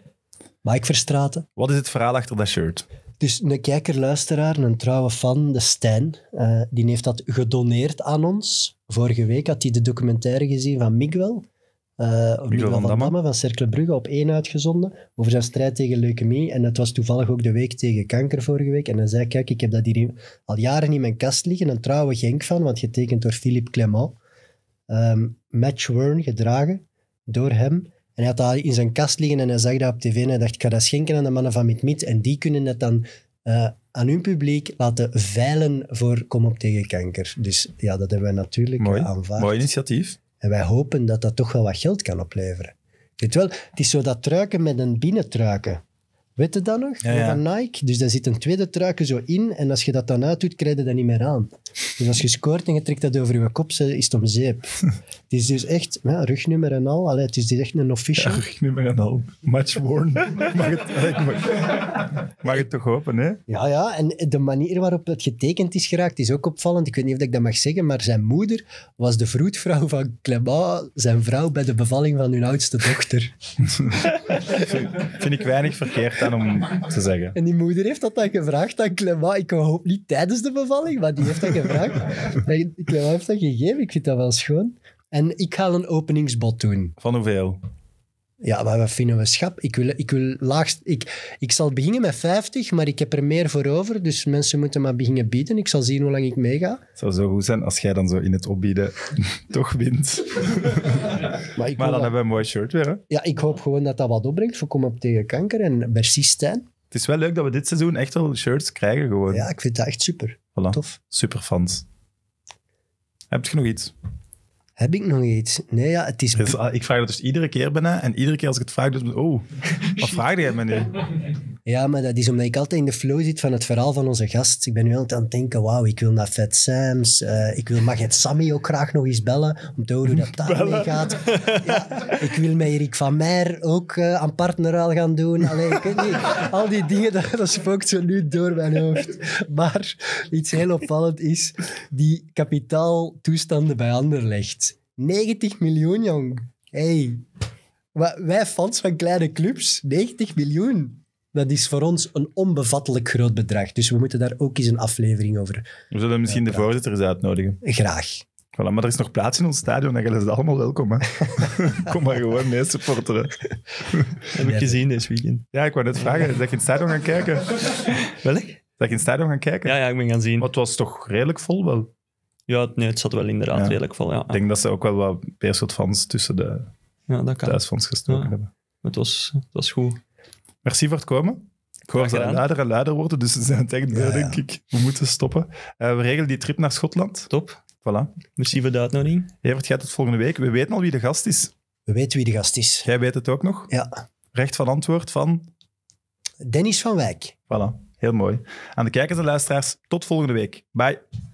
Mike Verstraten. Wat is het verhaal achter dat shirt? Dus een kijker, luisteraar, een trouwe fan, de Stijn, eh, die heeft dat gedoneerd aan ons. Vorige week had hij de documentaire gezien van Miguel. Uh, eh, de van, van van Cercle Brugge op één uitgezonden over zijn strijd tegen leukemie. En dat was toevallig ook de week tegen kanker vorige week. En hij zei, kijk, ik heb dat hier al jaren in mijn kast liggen, een trouwe genk van, want getekend door Philippe Clement. Um, ehm, Match Wern gedragen door hem. En hij had dat in zijn kast liggen en hij zag dat op tv en hij dacht, ik ga dat schenken aan de mannen van Mitmit. en die kunnen het dan eh, aan hun publiek laten veilen voor Kom op tegen kanker. Dus ja, dat hebben wij natuurlijk mooi, aanvaard. Mooi initiatief. En wij hopen dat dat toch wel wat geld kan opleveren. Weet wel, het is zo dat truiken met een binnentruiken. Weet je dat nog? Ja, ja. Van Nike. Dus daar zit een tweede truiken zo in. En als je dat dan uitdoet, krijg je dat niet meer aan. Dus als je scoort en je trekt dat over je kop, is het om zeep. Het is dus echt, ja, rugnummer en al. Allee, het is dus echt een official. rugnummer en al. Match worn. mag, het, toch hopen, hè? Ja, ja. En de manier waarop het getekend is geraakt is ook opvallend. Ik weet niet of ik dat mag zeggen, maar zijn moeder was de vroedvrouw van Clement, zijn vrouw bij de bevalling van hun oudste dochter. Vind ik weinig verkeerd aan om te zeggen. En die moeder heeft dat dan gevraagd aan Clement. Ik hoop niet tijdens de bevalling, maar die heeft dat gevraagd. Clement heeft dat gegeven. Ik vind dat wel schoon. En ik ga een openingsbod doen. Van hoeveel? Ja, maar wat vinden we schap? Ik, wil, ik, wil laagst, ik, ik zal beginnen met 50, maar ik heb er meer voor over. Dus mensen moeten maar beginnen bieden. Ik zal zien hoe lang ik meega. Het zou zo goed zijn als jij dan zo in het opbieden toch wint. maar, dan hebben we een mooi shirt weer. Hè? Ja, ik hoop gewoon dat dat wat opbrengt voor Kom op tegen kanker en Bersistijn. Het is wel leuk dat we dit seizoen echt al shirts krijgen gewoon. Ja, ik vind dat echt super. Tof. Super fans. Heb je nog iets? Heb ik nog iets? Nee, ja, het is... ik vraag dat dus iedere keer bijna. En iedere keer als ik het vraag, dus... Oh, wat vraag jij me nu? Ja, maar dat is omdat ik altijd in de flow zit van het verhaal van onze gast. Ik ben nu aan het denken, wauw, ik wil naar Fat Sam's. Eh, ik wil Maget Sammy ook graag nog eens bellen, om te horen hoe dat daarmee gaat. Ja, ik wil met Erik van Meijer ook uh, aan partnerruil gaan doen. ik weet niet, al die dingen, dat, dat spookt zo nu door mijn hoofd. Maar iets heel opvallend is die kapitaaltoestanden bij Anderlecht. 90 miljoen, jong. Hey. Wij fans van kleine clubs, 90 miljoen dat is voor ons een onbevattelijk groot bedrag. Dus we moeten daar ook eens een aflevering over. We zullen misschien uh, de eens uitnodigen. Graag. maar er is nog plaats in ons stadion, dan zijn ze allemaal welkom. Kom maar gewoon mee supporteren. Heb ik gezien dit weekend. Ja, ik wou net vragen, dat je in het stadion gaan kijken? Welk? Dat je in het stadion gaan kijken? Ja, ja, ik ben gaan zien. Maar het was toch redelijk vol wel? Ja, het zat wel inderdaad redelijk vol, ja. Ik denk dat ze ook wel wat Beerschot-fans tussen de ja, dat kan. thuisfans gestoken hebben. Het was, het was goed. Merci voor het komen. Ik hoor dat luider en luider worden, dus ze zijn het echt ja, denk ik. We moeten stoppen. Eh, we regelen die trip naar Schotland. Top. Voilà. Merci voor de uitnodiging. Evert, jij tot volgende week. We weten al wie de gast is. We weten wie de gast is. Jij weet het ook nog? Ja. Recht van antwoord van... Dennis van Wijk. Voilà. Heel mooi. Aan de kijkers en luisteraars, tot volgende week. Bye.